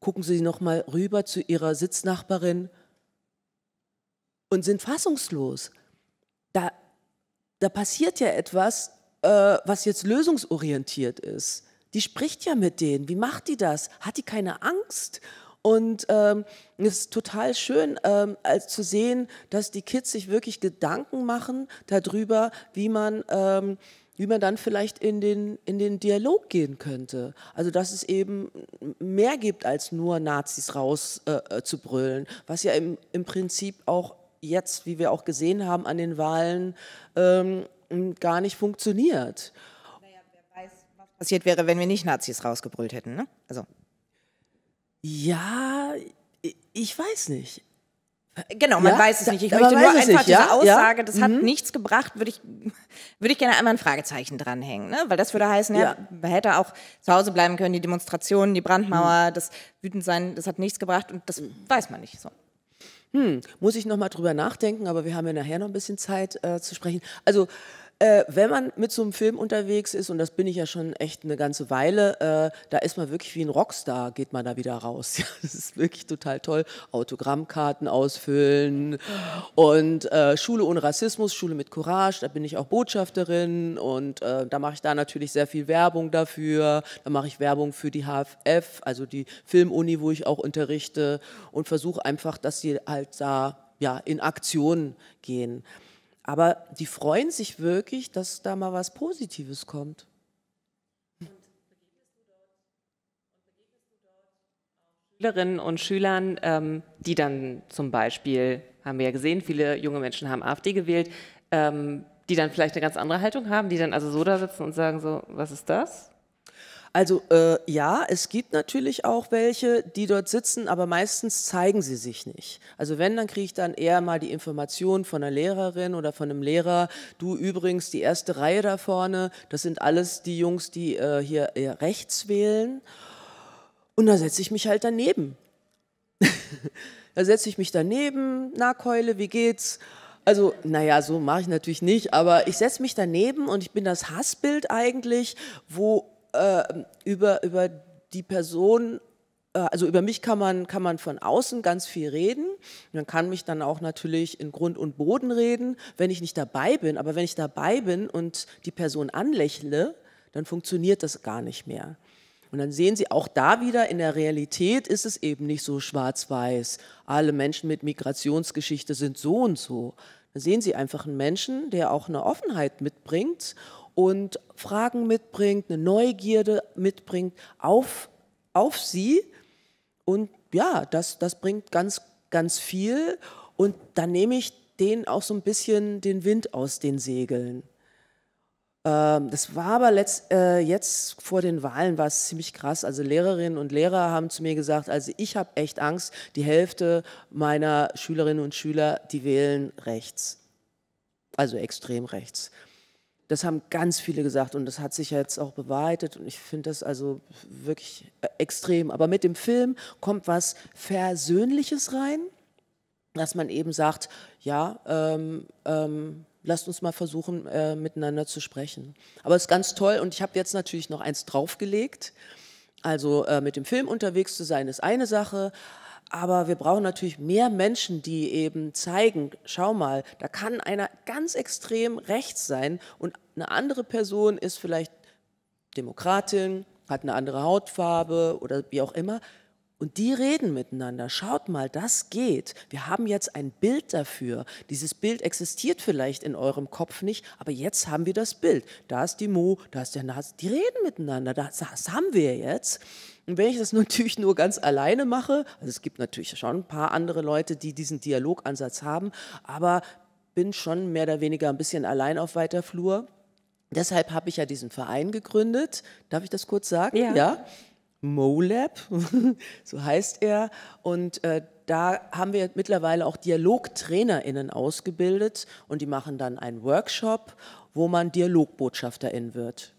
gucken sie nochmal rüber zu ihrer Sitznachbarin und sind fassungslos. Da, da passiert ja etwas, äh, was jetzt lösungsorientiert ist. Die spricht ja mit denen. Wie macht die das? Hat die keine Angst? Und ähm, es ist total schön, ähm, als zu sehen, dass die Kids sich wirklich Gedanken machen darüber, wie man, ähm, wie man dann vielleicht in den, in den Dialog gehen könnte. Also dass es eben mehr gibt, als nur Nazis rauszubrüllen, äh, äh was ja im, im Prinzip auch jetzt, wie wir auch gesehen haben, an den Wahlen ähm, gar nicht funktioniert. Naja, wer weiß, was passiert wäre, wenn wir nicht Nazis rausgebrüllt hätten, ne? Also. Ja, ich weiß nicht. Genau, man ja? weiß es nicht. Ich möchte nur einfach nicht, diese ja? Aussage, das hat mhm. nichts gebracht, würde ich, würde ich gerne einmal ein Fragezeichen dranhängen, ne? weil das würde heißen, ja, man hätte auch zu Hause bleiben können, die Demonstrationen, die Brandmauer, mhm. das Wütendsein, das hat nichts gebracht und das mhm. weiß man nicht so. Hm, muss ich nochmal drüber nachdenken, aber wir haben ja nachher noch ein bisschen Zeit äh, zu sprechen. Also äh, wenn man mit so einem Film unterwegs ist, und das bin ich ja schon echt eine ganze Weile, äh, da ist man wirklich wie ein Rockstar, geht man da wieder raus. (laughs) Ja, das ist wirklich total toll. Autogrammkarten ausfüllen und äh, Schule ohne Rassismus, Schule mit Courage, da bin ich auch Botschafterin und äh, da mache ich da natürlich sehr viel Werbung dafür. Da mache ich Werbung für die HFF, also die Filmuni, wo ich auch unterrichte und versuche einfach, dass sie halt da ja, in Aktion gehen. Aber die freuen sich wirklich, dass da mal was Positives kommt. Schülerinnen und Schülern, ähm, die dann zum Beispiel, haben wir ja gesehen, viele junge Menschen haben AfD gewählt, ähm, die dann vielleicht eine ganz andere Haltung haben, die dann also so da sitzen und sagen so, was ist das? Also äh, ja, es gibt natürlich auch welche, die dort sitzen, aber meistens zeigen sie sich nicht. Also wenn, dann kriege ich dann eher mal die Information von einer Lehrerin oder von einem Lehrer, du übrigens die erste Reihe da vorne, das sind alles die Jungs, die äh, hier eher äh, rechts wählen. Und da setze ich mich halt daneben. (laughs) da setze ich mich daneben, na Keule, wie geht's? Also, naja, so mache ich natürlich nicht, aber ich setze mich daneben und ich bin das Hassbild eigentlich, wo ähm, über, über die Person äh, also über mich kann man, kann man von außen ganz viel reden. Man kann mich dann auch natürlich in Grund und Boden reden, wenn ich nicht dabei bin. Aber wenn ich dabei bin und die Person anlächle, dann funktioniert das gar nicht mehr. Und dann sehen Sie auch da wieder, in der Realität ist es eben nicht so schwarz-weiß. Alle Menschen mit Migrationsgeschichte sind so und so. Dann sehen Sie einfach einen Menschen, der auch eine Offenheit mitbringt und Fragen mitbringt, eine Neugierde mitbringt auf, auf sie. Und ja, das, das bringt ganz, ganz viel. Und dann nehme ich denen auch so ein bisschen den Wind aus den Segeln. Ähm, das war aber letzt, äh, jetzt vor den Wahlen war es ziemlich krass. Also Lehrerinnen und Lehrer haben zu mir gesagt, also ich habe echt Angst, die Hälfte meiner Schülerinnen und Schüler, die wählen rechts. Also extrem rechts. Das haben ganz viele gesagt und das hat sich ja jetzt auch bewahrheitet und ich finde das also wirklich äh, extrem. Aber mit dem Film kommt was Versöhnliches rein, dass man eben sagt, ja, ähm, ähm, lasst uns mal versuchen, äh, miteinander zu sprechen. Aber es ist ganz toll und ich habe jetzt natürlich noch eins draufgelegt. Also äh, mit dem Film unterwegs zu sein, ist eine Sache, aber wir brauchen natürlich mehr Menschen, die eben zeigen, schau mal, da kann einer ganz extrem rechts sein und eine andere Person ist vielleicht Demokratin, hat eine andere Hautfarbe oder wie auch immer. Und die reden miteinander. Schaut mal, das geht. Wir haben jetzt ein Bild dafür. Dieses Bild existiert vielleicht in eurem Kopf nicht, aber jetzt haben wir das Bild. Da ist die Mo, da ist der Nas. Die reden miteinander. Das, das haben wir jetzt. Und wenn ich das (laughs) natürlich nur ganz alleine mache, also es gibt natürlich schon ein paar andere Leute, die diesen Dialogansatz haben, aber bin schon mehr oder weniger ein bisschen allein auf weiter Flur. Deshalb habe ich ja diesen Verein gegründet. Darf ich das kurz sagen? Ja. ja? MoLab, (laughs) so heißt er. Und äh, da haben wir mittlerweile auch DialogtrainerInnen ausgebildet und die machen dann einen Workshop, wo man DialogbotschafterIn wird.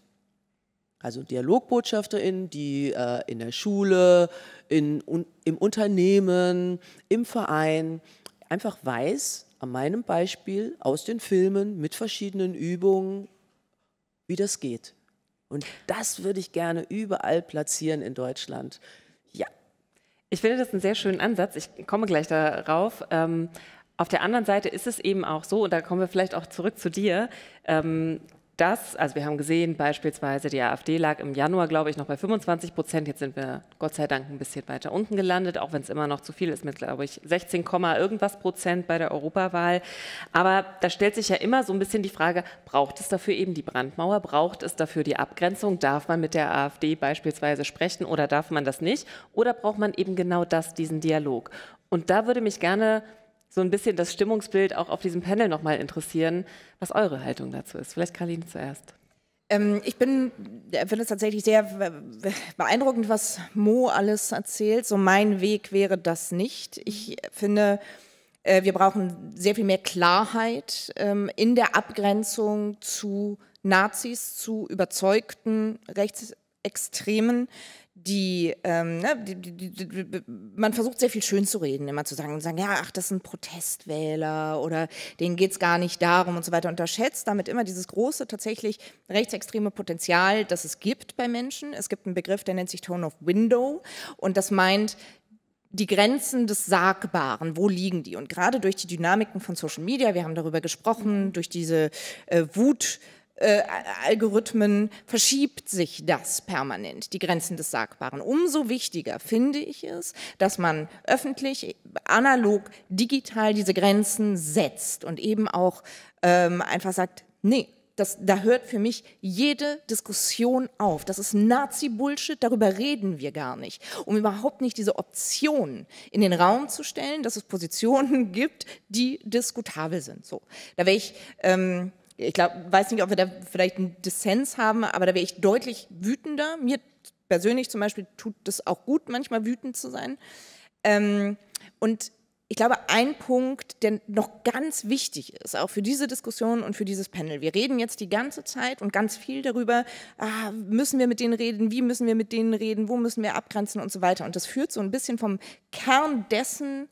Also DialogbotschafterInnen, die äh, in der Schule, in, un, im Unternehmen, im Verein einfach weiß, an meinem Beispiel aus den Filmen mit verschiedenen Übungen, wie das geht. Und das würde ich gerne überall platzieren in Deutschland. Ja. Ich finde das einen sehr schönen Ansatz. Ich komme gleich darauf. Ähm auf der anderen Seite ist es eben auch so, und da kommen wir vielleicht auch zurück zu dir, ähm, das, also wir haben gesehen, beispielsweise die AfD lag im Januar, glaube ich, noch bei 25 Prozent. Jetzt sind wir Gott sei Dank ein bisschen weiter unten gelandet, auch wenn es immer noch zu viel ist, mit, glaube ich, 16, irgendwas Prozent bei der Europawahl. Aber da stellt sich ja immer so ein bisschen die Frage, braucht es dafür eben die Brandmauer? Braucht es dafür die Abgrenzung? Darf man mit der AfD beispielsweise sprechen oder darf man das nicht? Oder braucht man eben genau das, diesen Dialog? Und da würde mich gerne so ein bisschen das Stimmungsbild auch auf diesem Panel nochmal interessieren, was eure Haltung dazu ist. Vielleicht Karline zuerst. Ähm, ich bin, finde es tatsächlich sehr beeindruckend, was Mo alles erzählt. So mein Weg wäre das nicht. Ich finde, äh, wir brauchen sehr viel mehr Klarheit ähm, in der Abgrenzung zu Nazis, zu überzeugten Rechtsextremen die, ähm, ne, die, die, die, man versucht sehr viel schön zu reden, immer zu sagen und sagen, ja, ach, das sind Protestwähler oder denen geht es gar nicht darum und so weiter, unterschätzt damit immer dieses große tatsächlich rechtsextreme Potenzial, das es gibt bei Menschen. Es gibt einen Begriff, der nennt sich Tone of Window und das meint, die Grenzen des Sagbaren, wo liegen die? Und gerade durch die Dynamiken von Social Media, wir haben darüber gesprochen, durch diese äh, Wut, äh, Algorithmen verschiebt sich das permanent, die Grenzen des Sagbaren. Umso wichtiger finde ich es, dass man öffentlich, analog, digital diese Grenzen setzt und eben auch ähm, einfach sagt, nee, das, da hört für mich jede Diskussion auf. Das ist Nazi-Bullshit, darüber reden wir gar nicht. Um überhaupt nicht diese Option in den Raum zu stellen, dass es Positionen (laughs) gibt, die diskutabel sind. So, da wäre ich ähm, ich glaube, weiß nicht, ob wir da vielleicht einen Dissens haben, aber da wäre ich deutlich wütender. Mir persönlich zum Beispiel tut das auch gut, manchmal wütend zu sein. Ähm, und ich glaube, ein Punkt, der noch ganz wichtig ist, auch für diese Diskussion und für dieses Panel. Wir reden jetzt die ganze Zeit und ganz viel darüber, ah, müssen wir mit denen reden, wie müssen wir mit denen reden, wo müssen wir abgrenzen und so weiter. Und das führt so ein bisschen vom Kern dessen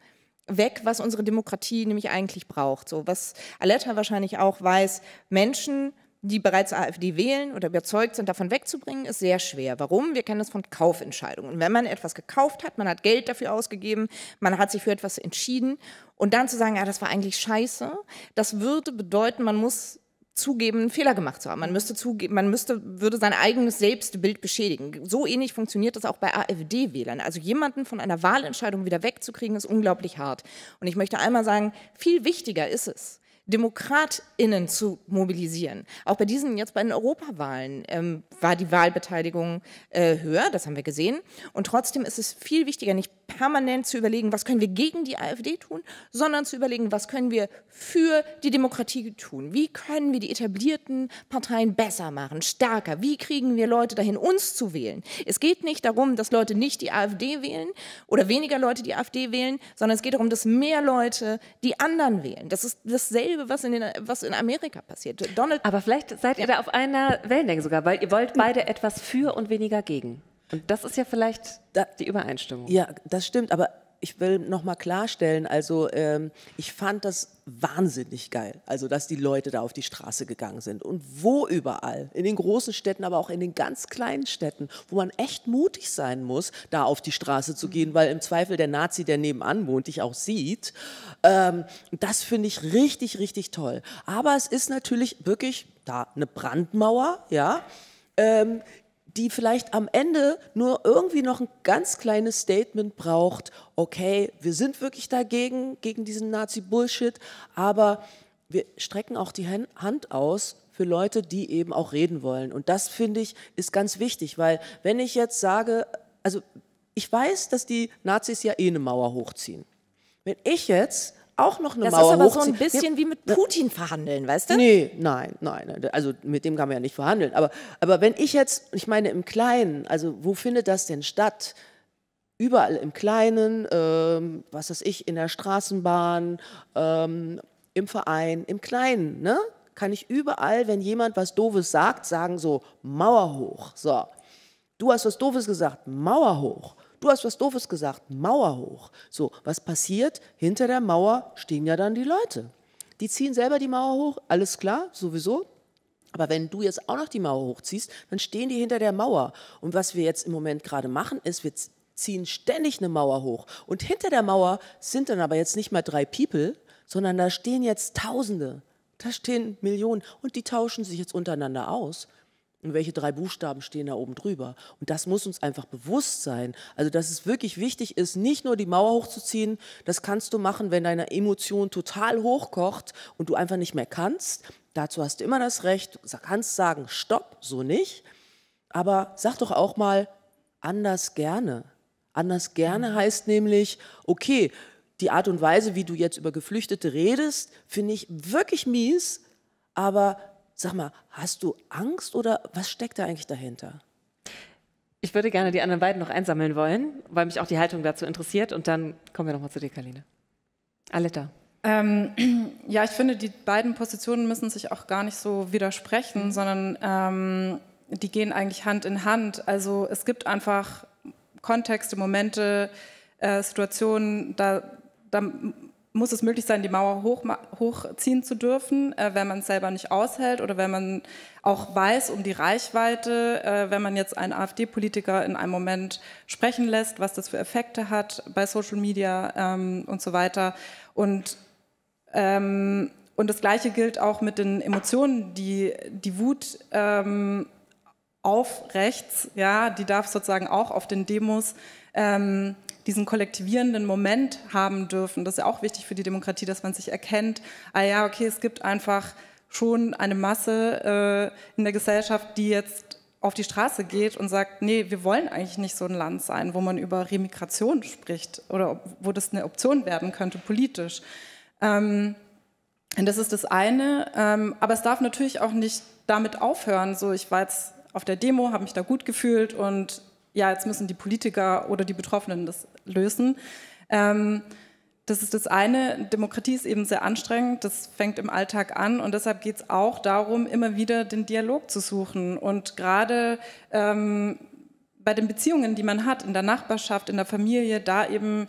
weg, was unsere Demokratie nämlich eigentlich braucht. So was Aletta wahrscheinlich auch weiß, Menschen die bereits AfD wählen oder überzeugt sind, davon wegzubringen, ist sehr schwer. Warum? Wir kennen das von Kaufentscheidungen. Wenn man etwas gekauft hat, man hat Geld dafür ausgegeben, man hat sich für etwas entschieden und dann zu sagen, ja, ah, das war eigentlich scheiße, das würde bedeuten, man muss zugeben, einen Fehler gemacht zu haben. Man müsste zugeben, man müsste, würde sein eigenes Selbstbild beschädigen. So ähnlich funktioniert das auch bei AfD-Wählern. Also jemanden von einer Wahlentscheidung wieder wegzukriegen, ist unglaublich hart. Und ich möchte einmal sagen, viel wichtiger ist es, DemokratInnen zu mobilisieren. Auch bei diesen, jetzt bei den Europawahlen, ähm, war die Wahlbeteiligung äh, höher, das haben wir gesehen. Und trotzdem ist es viel wichtiger, nicht permanent zu überlegen, was können wir gegen die AfD tun, sondern zu überlegen, was können wir für die Demokratie tun? Wie können wir die etablierten Parteien besser machen, stärker? Wie kriegen wir Leute dahin, uns zu wählen? Es geht nicht darum, dass Leute nicht die AfD wählen oder weniger Leute die AfD wählen, sondern es geht darum, dass mehr Leute die anderen wählen. Das ist dasselbe, was in, den, was in Amerika passiert. Donald Aber vielleicht seid ihr ja. da auf einer Wellenlänge sogar, weil ihr wollt hm. beide etwas für und weniger gegen. Und das ist ja vielleicht da, die Übereinstimmung. Ja, das stimmt, aber ich will nochmal klarstellen, also ähm, ich fand das wahnsinnig geil, also dass die Leute da auf die Straße gegangen sind und wo überall, in den großen Städten, aber auch in den ganz kleinen Städten, wo man echt mutig sein muss, da auf die Straße zu gehen, weil im Zweifel der Nazi, der nebenan wohnt, dich auch sieht. Ähm, das finde ich richtig, richtig toll. Aber es ist natürlich wirklich da eine Brandmauer, ja. Ähm, die vielleicht am Ende nur irgendwie noch ein ganz kleines Statement braucht, okay, wir sind wirklich dagegen, gegen diesen Nazi-Bullshit, aber wir strecken auch die Hand aus für Leute, die eben auch reden wollen. Und das finde ich ist ganz wichtig, weil wenn ich jetzt sage, also ich weiß, dass die Nazis ja eh eine Mauer hochziehen. Wenn ich jetzt auch noch eine das Mauer Das ist aber so ein bisschen wie mit Putin verhandeln, weißt du? Nee, nein, nein. Also mit dem kann man ja nicht verhandeln. Aber, aber wenn ich jetzt, ich meine im Kleinen, also wo findet das denn statt? Überall im Kleinen, ähm, was weiß ich, in der Straßenbahn, ähm, im Verein, im Kleinen, ne? Kann ich überall, wenn jemand was Doofes sagt, sagen so, Mauer hoch. So, du hast was Doofes gesagt, Mauer hoch du hast was Doofes gesagt, Mauer hoch. So, was passiert? Hinter der Mauer stehen ja dann die Leute. Die ziehen selber die Mauer hoch, alles klar, sowieso. Aber wenn du jetzt auch noch die Mauer hochziehst, dann stehen die hinter der Mauer. Und was wir jetzt im Moment gerade machen, ist, wir ziehen ständig eine Mauer hoch. Und hinter der Mauer sind dann aber jetzt nicht mal drei People, sondern da stehen jetzt Tausende. Da stehen Millionen und die tauschen sich jetzt untereinander aus. Und welche drei Buchstaben stehen da oben drüber? Und das muss uns einfach bewusst sein. Also, dass es wirklich wichtig ist, nicht nur die Mauer hochzuziehen, das kannst du machen, wenn deine Emotion total hochkocht und du einfach nicht mehr kannst. Dazu hast du immer das Recht, du kannst sagen, stopp, so nicht. Aber sag doch auch mal, anders gerne. Anders gerne mhm. heißt nämlich, okay, die Art und Weise, wie du jetzt über Geflüchtete redest, finde ich wirklich mies, aber Sag mal, hast du Angst oder was steckt da eigentlich dahinter? Ich würde gerne die anderen beiden noch einsammeln wollen, weil mich auch die Haltung dazu interessiert. Und dann kommen wir nochmal zu dir, Karline. Aletta. Ähm, (clears throat) ja, ich finde, die beiden Positionen müssen sich auch gar nicht so widersprechen, mhm. sondern ähm, die gehen eigentlich Hand in Hand. Also es gibt einfach Kontexte, Momente, äh, Situationen, da, da muss es möglich sein, die Mauer hoch, hochziehen zu dürfen, äh, wenn man es selber nicht aushält oder wenn man auch weiß um die Reichweite, äh, wenn man jetzt einen AfD-Politiker in einem Moment sprechen lässt, was das für Effekte hat bei Social Media ähm, und so weiter. Und, ähm, und das Gleiche gilt auch mit den Emotionen, die, die Wut ähm, auf rechts, ja, die darf sozusagen auch auf den Demos ähm, diesen kollektivierenden Moment haben dürfen. Das ist ja auch wichtig für die Demokratie, dass man sich erkennt, ah ja, okay, es gibt einfach schon eine Masse äh, in der Gesellschaft, die jetzt auf die Straße geht und sagt, nee, wir wollen eigentlich nicht so ein Land sein, wo man über Remigration spricht oder wo das eine Option werden könnte politisch. Ähm, und das ist das eine, ähm, aber es darf natürlich auch nicht damit aufhören. So, ich war jetzt auf der Demo, habe mich da gut gefühlt und ja, jetzt müssen die Politiker oder die Betroffenen das lösen. Ähm, das ist das eine. Demokratie ist eben sehr anstrengend. Das fängt im Alltag an. Und deshalb geht es auch darum, immer wieder den Dialog zu suchen. Und gerade ähm, bei den Beziehungen, die man hat, in der Nachbarschaft, in der Familie, da eben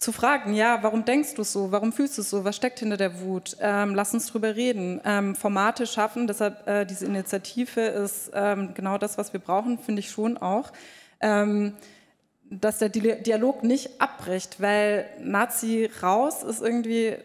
zu fragen, ja, warum denkst du es so, warum fühlst du es so, was steckt hinter der Wut, ähm, lass uns drüber reden, ähm, Formate schaffen, deshalb äh, diese Initiative ist ähm, genau das, was wir brauchen, finde ich schon auch, ähm, dass der Dialog nicht abbricht, weil Nazi raus ist irgendwie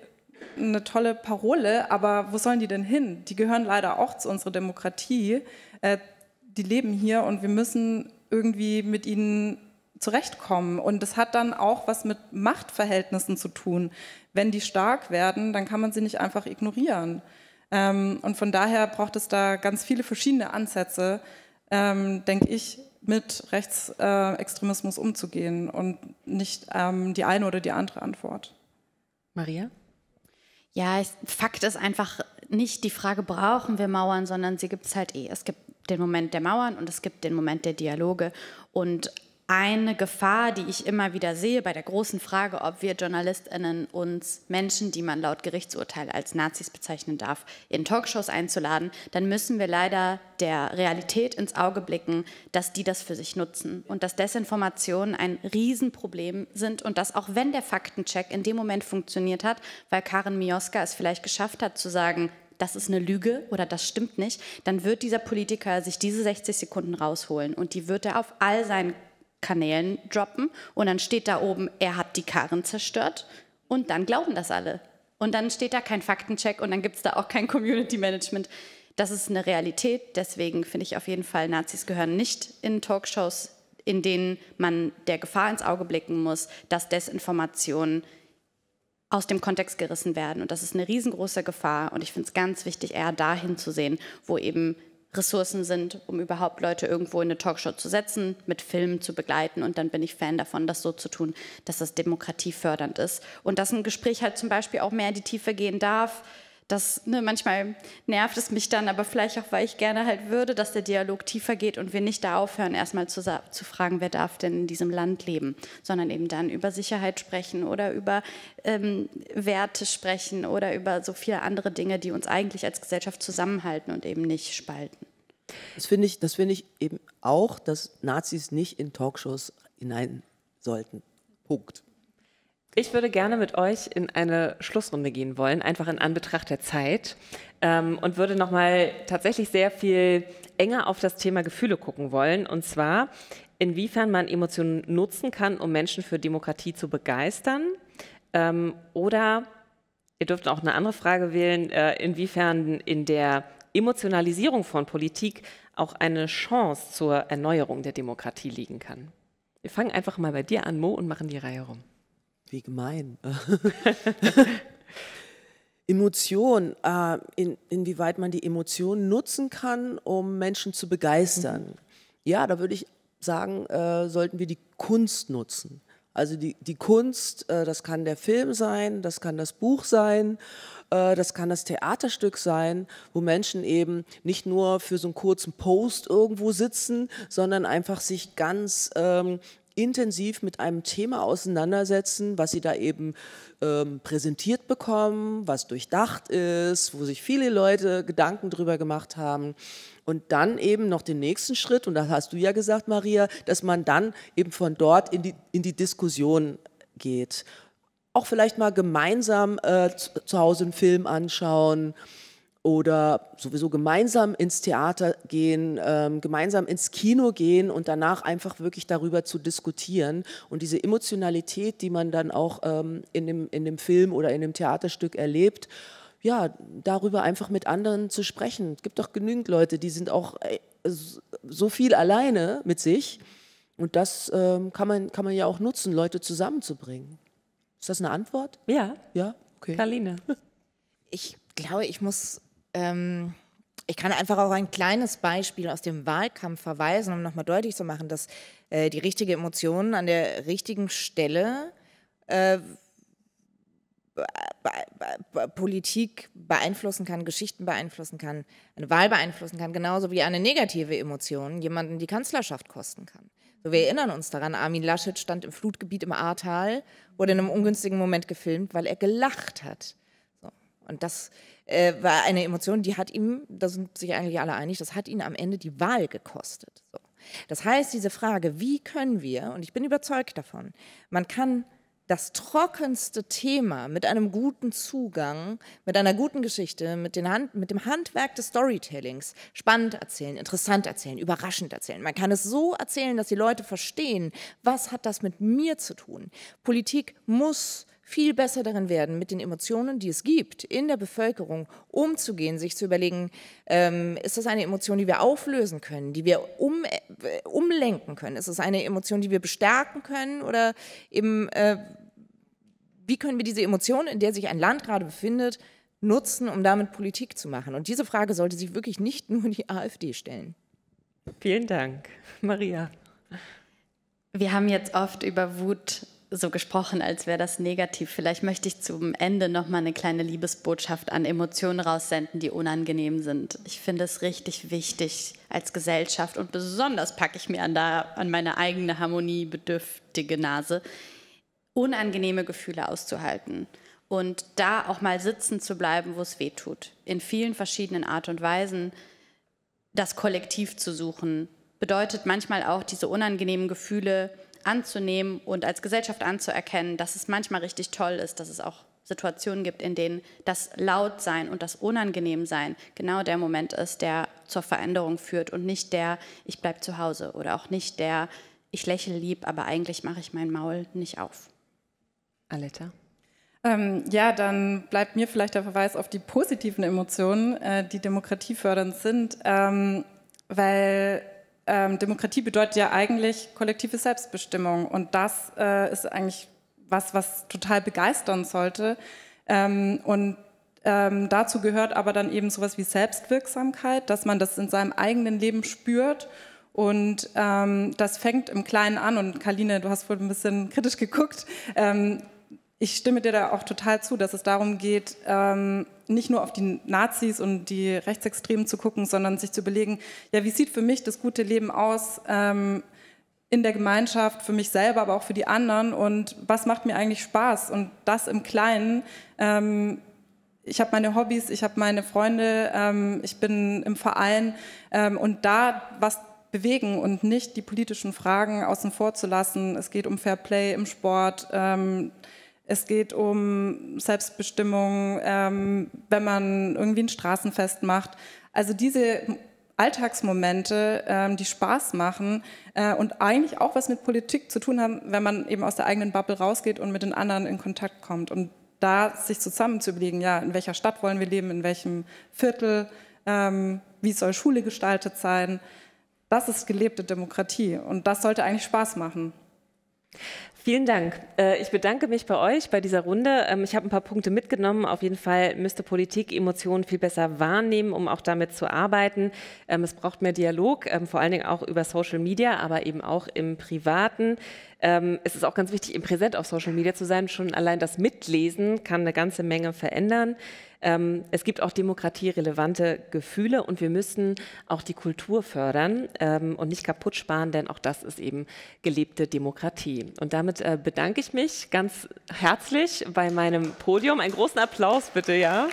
eine tolle Parole, aber wo sollen die denn hin? Die gehören leider auch zu unserer Demokratie, äh, die leben hier und wir müssen irgendwie mit ihnen zurechtkommen. Und das hat dann auch was mit Machtverhältnissen zu tun. Wenn die stark werden, dann kann man sie nicht einfach ignorieren. Ähm, und von daher braucht es da ganz viele verschiedene Ansätze, ähm, denke ich, mit Rechtsextremismus äh, umzugehen und nicht ähm, die eine oder die andere Antwort. Maria? Ja, Fakt ist einfach nicht die Frage, brauchen wir Mauern, sondern sie gibt es halt eh. Es gibt den Moment der Mauern und es gibt den Moment der Dialoge. Und eine Gefahr, die ich immer wieder sehe bei der großen Frage, ob wir Journalistinnen uns Menschen, die man laut Gerichtsurteil als Nazis bezeichnen darf, in Talkshows einzuladen, dann müssen wir leider der Realität ins Auge blicken, dass die das für sich nutzen und dass Desinformationen ein Riesenproblem sind und dass auch wenn der Faktencheck in dem Moment funktioniert hat, weil Karin Mioska es vielleicht geschafft hat zu sagen, das ist eine Lüge oder das stimmt nicht, dann wird dieser Politiker sich diese 60 Sekunden rausholen und die wird er auf all seinen Kanälen droppen und dann steht da oben, er hat die Karren zerstört und dann glauben das alle. Und dann steht da kein Faktencheck und dann gibt es da auch kein Community Management. Das ist eine Realität, deswegen finde ich auf jeden Fall, Nazis gehören nicht in Talkshows, in denen man der Gefahr ins Auge blicken muss, dass Desinformationen aus dem Kontext gerissen werden. Und das ist eine riesengroße Gefahr. Und ich finde es ganz wichtig, eher dahin zu sehen, wo eben Ressourcen sind, um überhaupt Leute irgendwo in eine Talkshow zu setzen, mit Filmen zu begleiten. Und dann bin ich Fan davon, das so zu tun, dass das demokratiefördernd ist. Und dass ein Gespräch halt zum Beispiel auch mehr in die Tiefe gehen darf, das, ne, manchmal nervt es mich dann, aber vielleicht auch, weil ich gerne halt würde, dass der Dialog tiefer geht und wir nicht da aufhören, erstmal zu, zu fragen, wer darf denn in diesem Land leben, sondern eben dann über Sicherheit sprechen oder über ähm, Werte sprechen oder über so viele andere Dinge, die uns eigentlich als Gesellschaft zusammenhalten und eben nicht spalten. Das finde ich, find ich eben auch, dass Nazis nicht in Talkshows hinein sollten. Punkt. Ich würde gerne mit euch in eine Schlussrunde gehen wollen, einfach in Anbetracht der Zeit ähm, und würde nochmal tatsächlich sehr viel enger auf das Thema Gefühle gucken wollen. Und zwar, inwiefern man Emotionen nutzen kann, um Menschen für Demokratie zu begeistern. Ähm, oder ihr dürft auch eine andere Frage wählen, äh, inwiefern in der Emotionalisierung von Politik auch eine Chance zur Erneuerung der Demokratie liegen kann. Wir fangen einfach mal bei dir an, Mo, und machen die Reihe rum wie gemein. (laughs) Emotion, äh, in, inwieweit man die Emotionen nutzen kann, um Menschen zu begeistern. Mhm. Ja, da würde ich sagen, äh, sollten wir die Kunst nutzen. Also die, die Kunst, äh, das kann der Film sein, das kann das Buch sein, äh, das kann das Theaterstück sein, wo Menschen eben nicht nur für so einen kurzen Post irgendwo sitzen, sondern einfach sich ganz ähm, intensiv mit einem Thema auseinandersetzen, was sie da eben ähm, präsentiert bekommen, was durchdacht ist, wo sich viele Leute Gedanken drüber gemacht haben. Und dann eben noch den nächsten Schritt, und das hast du ja gesagt, Maria, dass man dann eben von dort in die, in die Diskussion geht. Auch vielleicht mal gemeinsam äh, zu, zu Hause einen Film anschauen oder sowieso gemeinsam ins Theater gehen, ähm, gemeinsam ins Kino gehen und danach einfach wirklich darüber zu diskutieren. Und diese Emotionalität, die man dann auch ähm, in, dem, in dem Film oder in dem Theaterstück erlebt, ja, darüber einfach mit anderen zu sprechen. Es gibt doch genügend Leute, die sind auch äh, so viel alleine mit sich. Und das ähm, kann, man, kann man ja auch nutzen, Leute zusammenzubringen. Ist das eine Antwort? Ja. Ja, okay. Karline. Ich glaube, ich muss ähm, ich kann einfach auch ein kleines Beispiel aus dem Wahlkampf verweisen, um nochmal deutlich zu machen, dass äh, die richtige Emotion an der richtigen Stelle äh, Politik beeinflussen kann, Geschichten beeinflussen kann, eine Wahl beeinflussen kann, genauso wie eine negative Emotion jemanden die Kanzlerschaft kosten kann. So, wir erinnern uns daran, Armin Laschet stand im Flutgebiet im Ahrtal, wurde in einem ungünstigen Moment gefilmt, weil er gelacht hat. Und das äh, war eine Emotion, die hat ihm, da sind sich eigentlich alle einig, das hat ihn am Ende die Wahl gekostet. So. Das heißt, diese Frage, wie können wir, und ich bin überzeugt davon, man kann das trockenste Thema mit einem guten Zugang, mit einer guten Geschichte, mit, Hand, mit, dem Handwerk des Storytellings spannend erzählen, interessant erzählen, überraschend erzählen. Man kann es so erzählen, dass die Leute verstehen, was hat das mit mir zu tun. Politik muss viel besser darin werden, mit den Emotionen, die es gibt, in der Bevölkerung umzugehen, sich zu überlegen, ähm, ist das eine Emotion, die wir auflösen können, die wir um, äh, umlenken können? Ist es eine Emotion, die wir bestärken können oder eben, äh, wie können wir diese Emotion, in der sich ein Land gerade befindet, nutzen, um damit Politik zu machen? Und diese Frage sollte sich wirklich nicht (laughs) nur die AfD stellen. Vielen Dank, Maria. Wir haben jetzt oft über Wut so gesprochen, als wäre das negativ. Vielleicht möchte ich zum Ende noch mal eine kleine Liebesbotschaft an Emotionen raussenden, die unangenehm sind. Ich finde es richtig wichtig als Gesellschaft und besonders packe ich mir an, da, an meine eigene harmoniebedürftige Nase, unangenehme Gefühle auszuhalten und da auch mal sitzen zu bleiben, wo es weh tut. In vielen verschiedenen Art und Weisen das Kollektiv zu suchen bedeutet manchmal auch diese unangenehmen Gefühle anzunehmen und als Gesellschaft anzuerkennen, dass es manchmal richtig toll ist, dass es auch Situationen gibt, in denen das Lautsein und das Unangenehmsein genau der Moment ist, der zur Veränderung führt und nicht der, ich bleibe zu Hause oder auch nicht der, ich lächle lieb, aber eigentlich mache ich mein Maul nicht auf. Aletta. Ähm, ja, dann bleibt mir vielleicht der Verweis auf die positiven Emotionen, äh, die demokratiefördernd sind, ähm, weil ähm, Demokratie bedeutet ja eigentlich kollektive Selbstbestimmung. Und das äh, ist eigentlich was, was total begeistern sollte. Ähm, und ähm, dazu gehört aber dann eben sowas wie Selbstwirksamkeit, dass man das in seinem eigenen Leben spürt. Und ähm, das fängt im Kleinen an. Und Karline, du hast vorhin ein bisschen kritisch geguckt. Ähm, ich stimme dir da auch total zu, dass es darum geht, ähm, nicht nur auf die Nazis und die Rechtsextremen zu gucken, sondern sich zu überlegen, ja, wie sieht für mich das gute Leben aus ähm, in der Gemeinschaft, für mich selber, aber auch für die anderen und was macht mir eigentlich Spaß und das im Kleinen. Ähm, ich habe meine Hobbys, ich habe meine Freunde, ich bin im Verein und da was bewegen und nicht die politischen Fragen außen vor zu lassen. Es geht um Fair Play im Sport. Ähm, es geht um Selbstbestimmung, ähm, wenn man irgendwie ein Straßenfest macht. Also diese Alltagsmomente, ähm, die Spaß machen äh, und eigentlich auch was mit Politik zu tun haben, wenn man eben aus der eigenen Bubble rausgeht und mit den anderen in Kontakt kommt. Und da sich zusammen zu überlegen, ja, in welcher Stadt wollen wir leben, in welchem Viertel, ähm, wie soll Schule gestaltet sein, das ist gelebte Demokratie und das sollte eigentlich Spaß machen. Vielen Dank. Äh, ich bedanke mich bei euch bei dieser Runde. Ähm, ich habe ein paar Punkte mitgenommen. Auf jeden Fall müsste Politik Emotionen viel besser wahrnehmen, um auch damit zu arbeiten. Ähm, es braucht mehr Dialog, ähm, vor allen Dingen auch über Social Media, aber eben auch im Privaten. Es ist auch ganz wichtig, im Präsent auf Social Media zu sein. Schon allein das Mitlesen kann eine ganze Menge verändern. Ähm, es gibt auch demokratierelevante Gefühle und wir müssen auch die Kultur fördern ähm, und nicht kaputt sparen, denn auch das ist eben gelebte Demokratie. Und damit äh, bedanke ich mich ganz herzlich bei meinem Podium. Einen großen Applaus bitte, ja.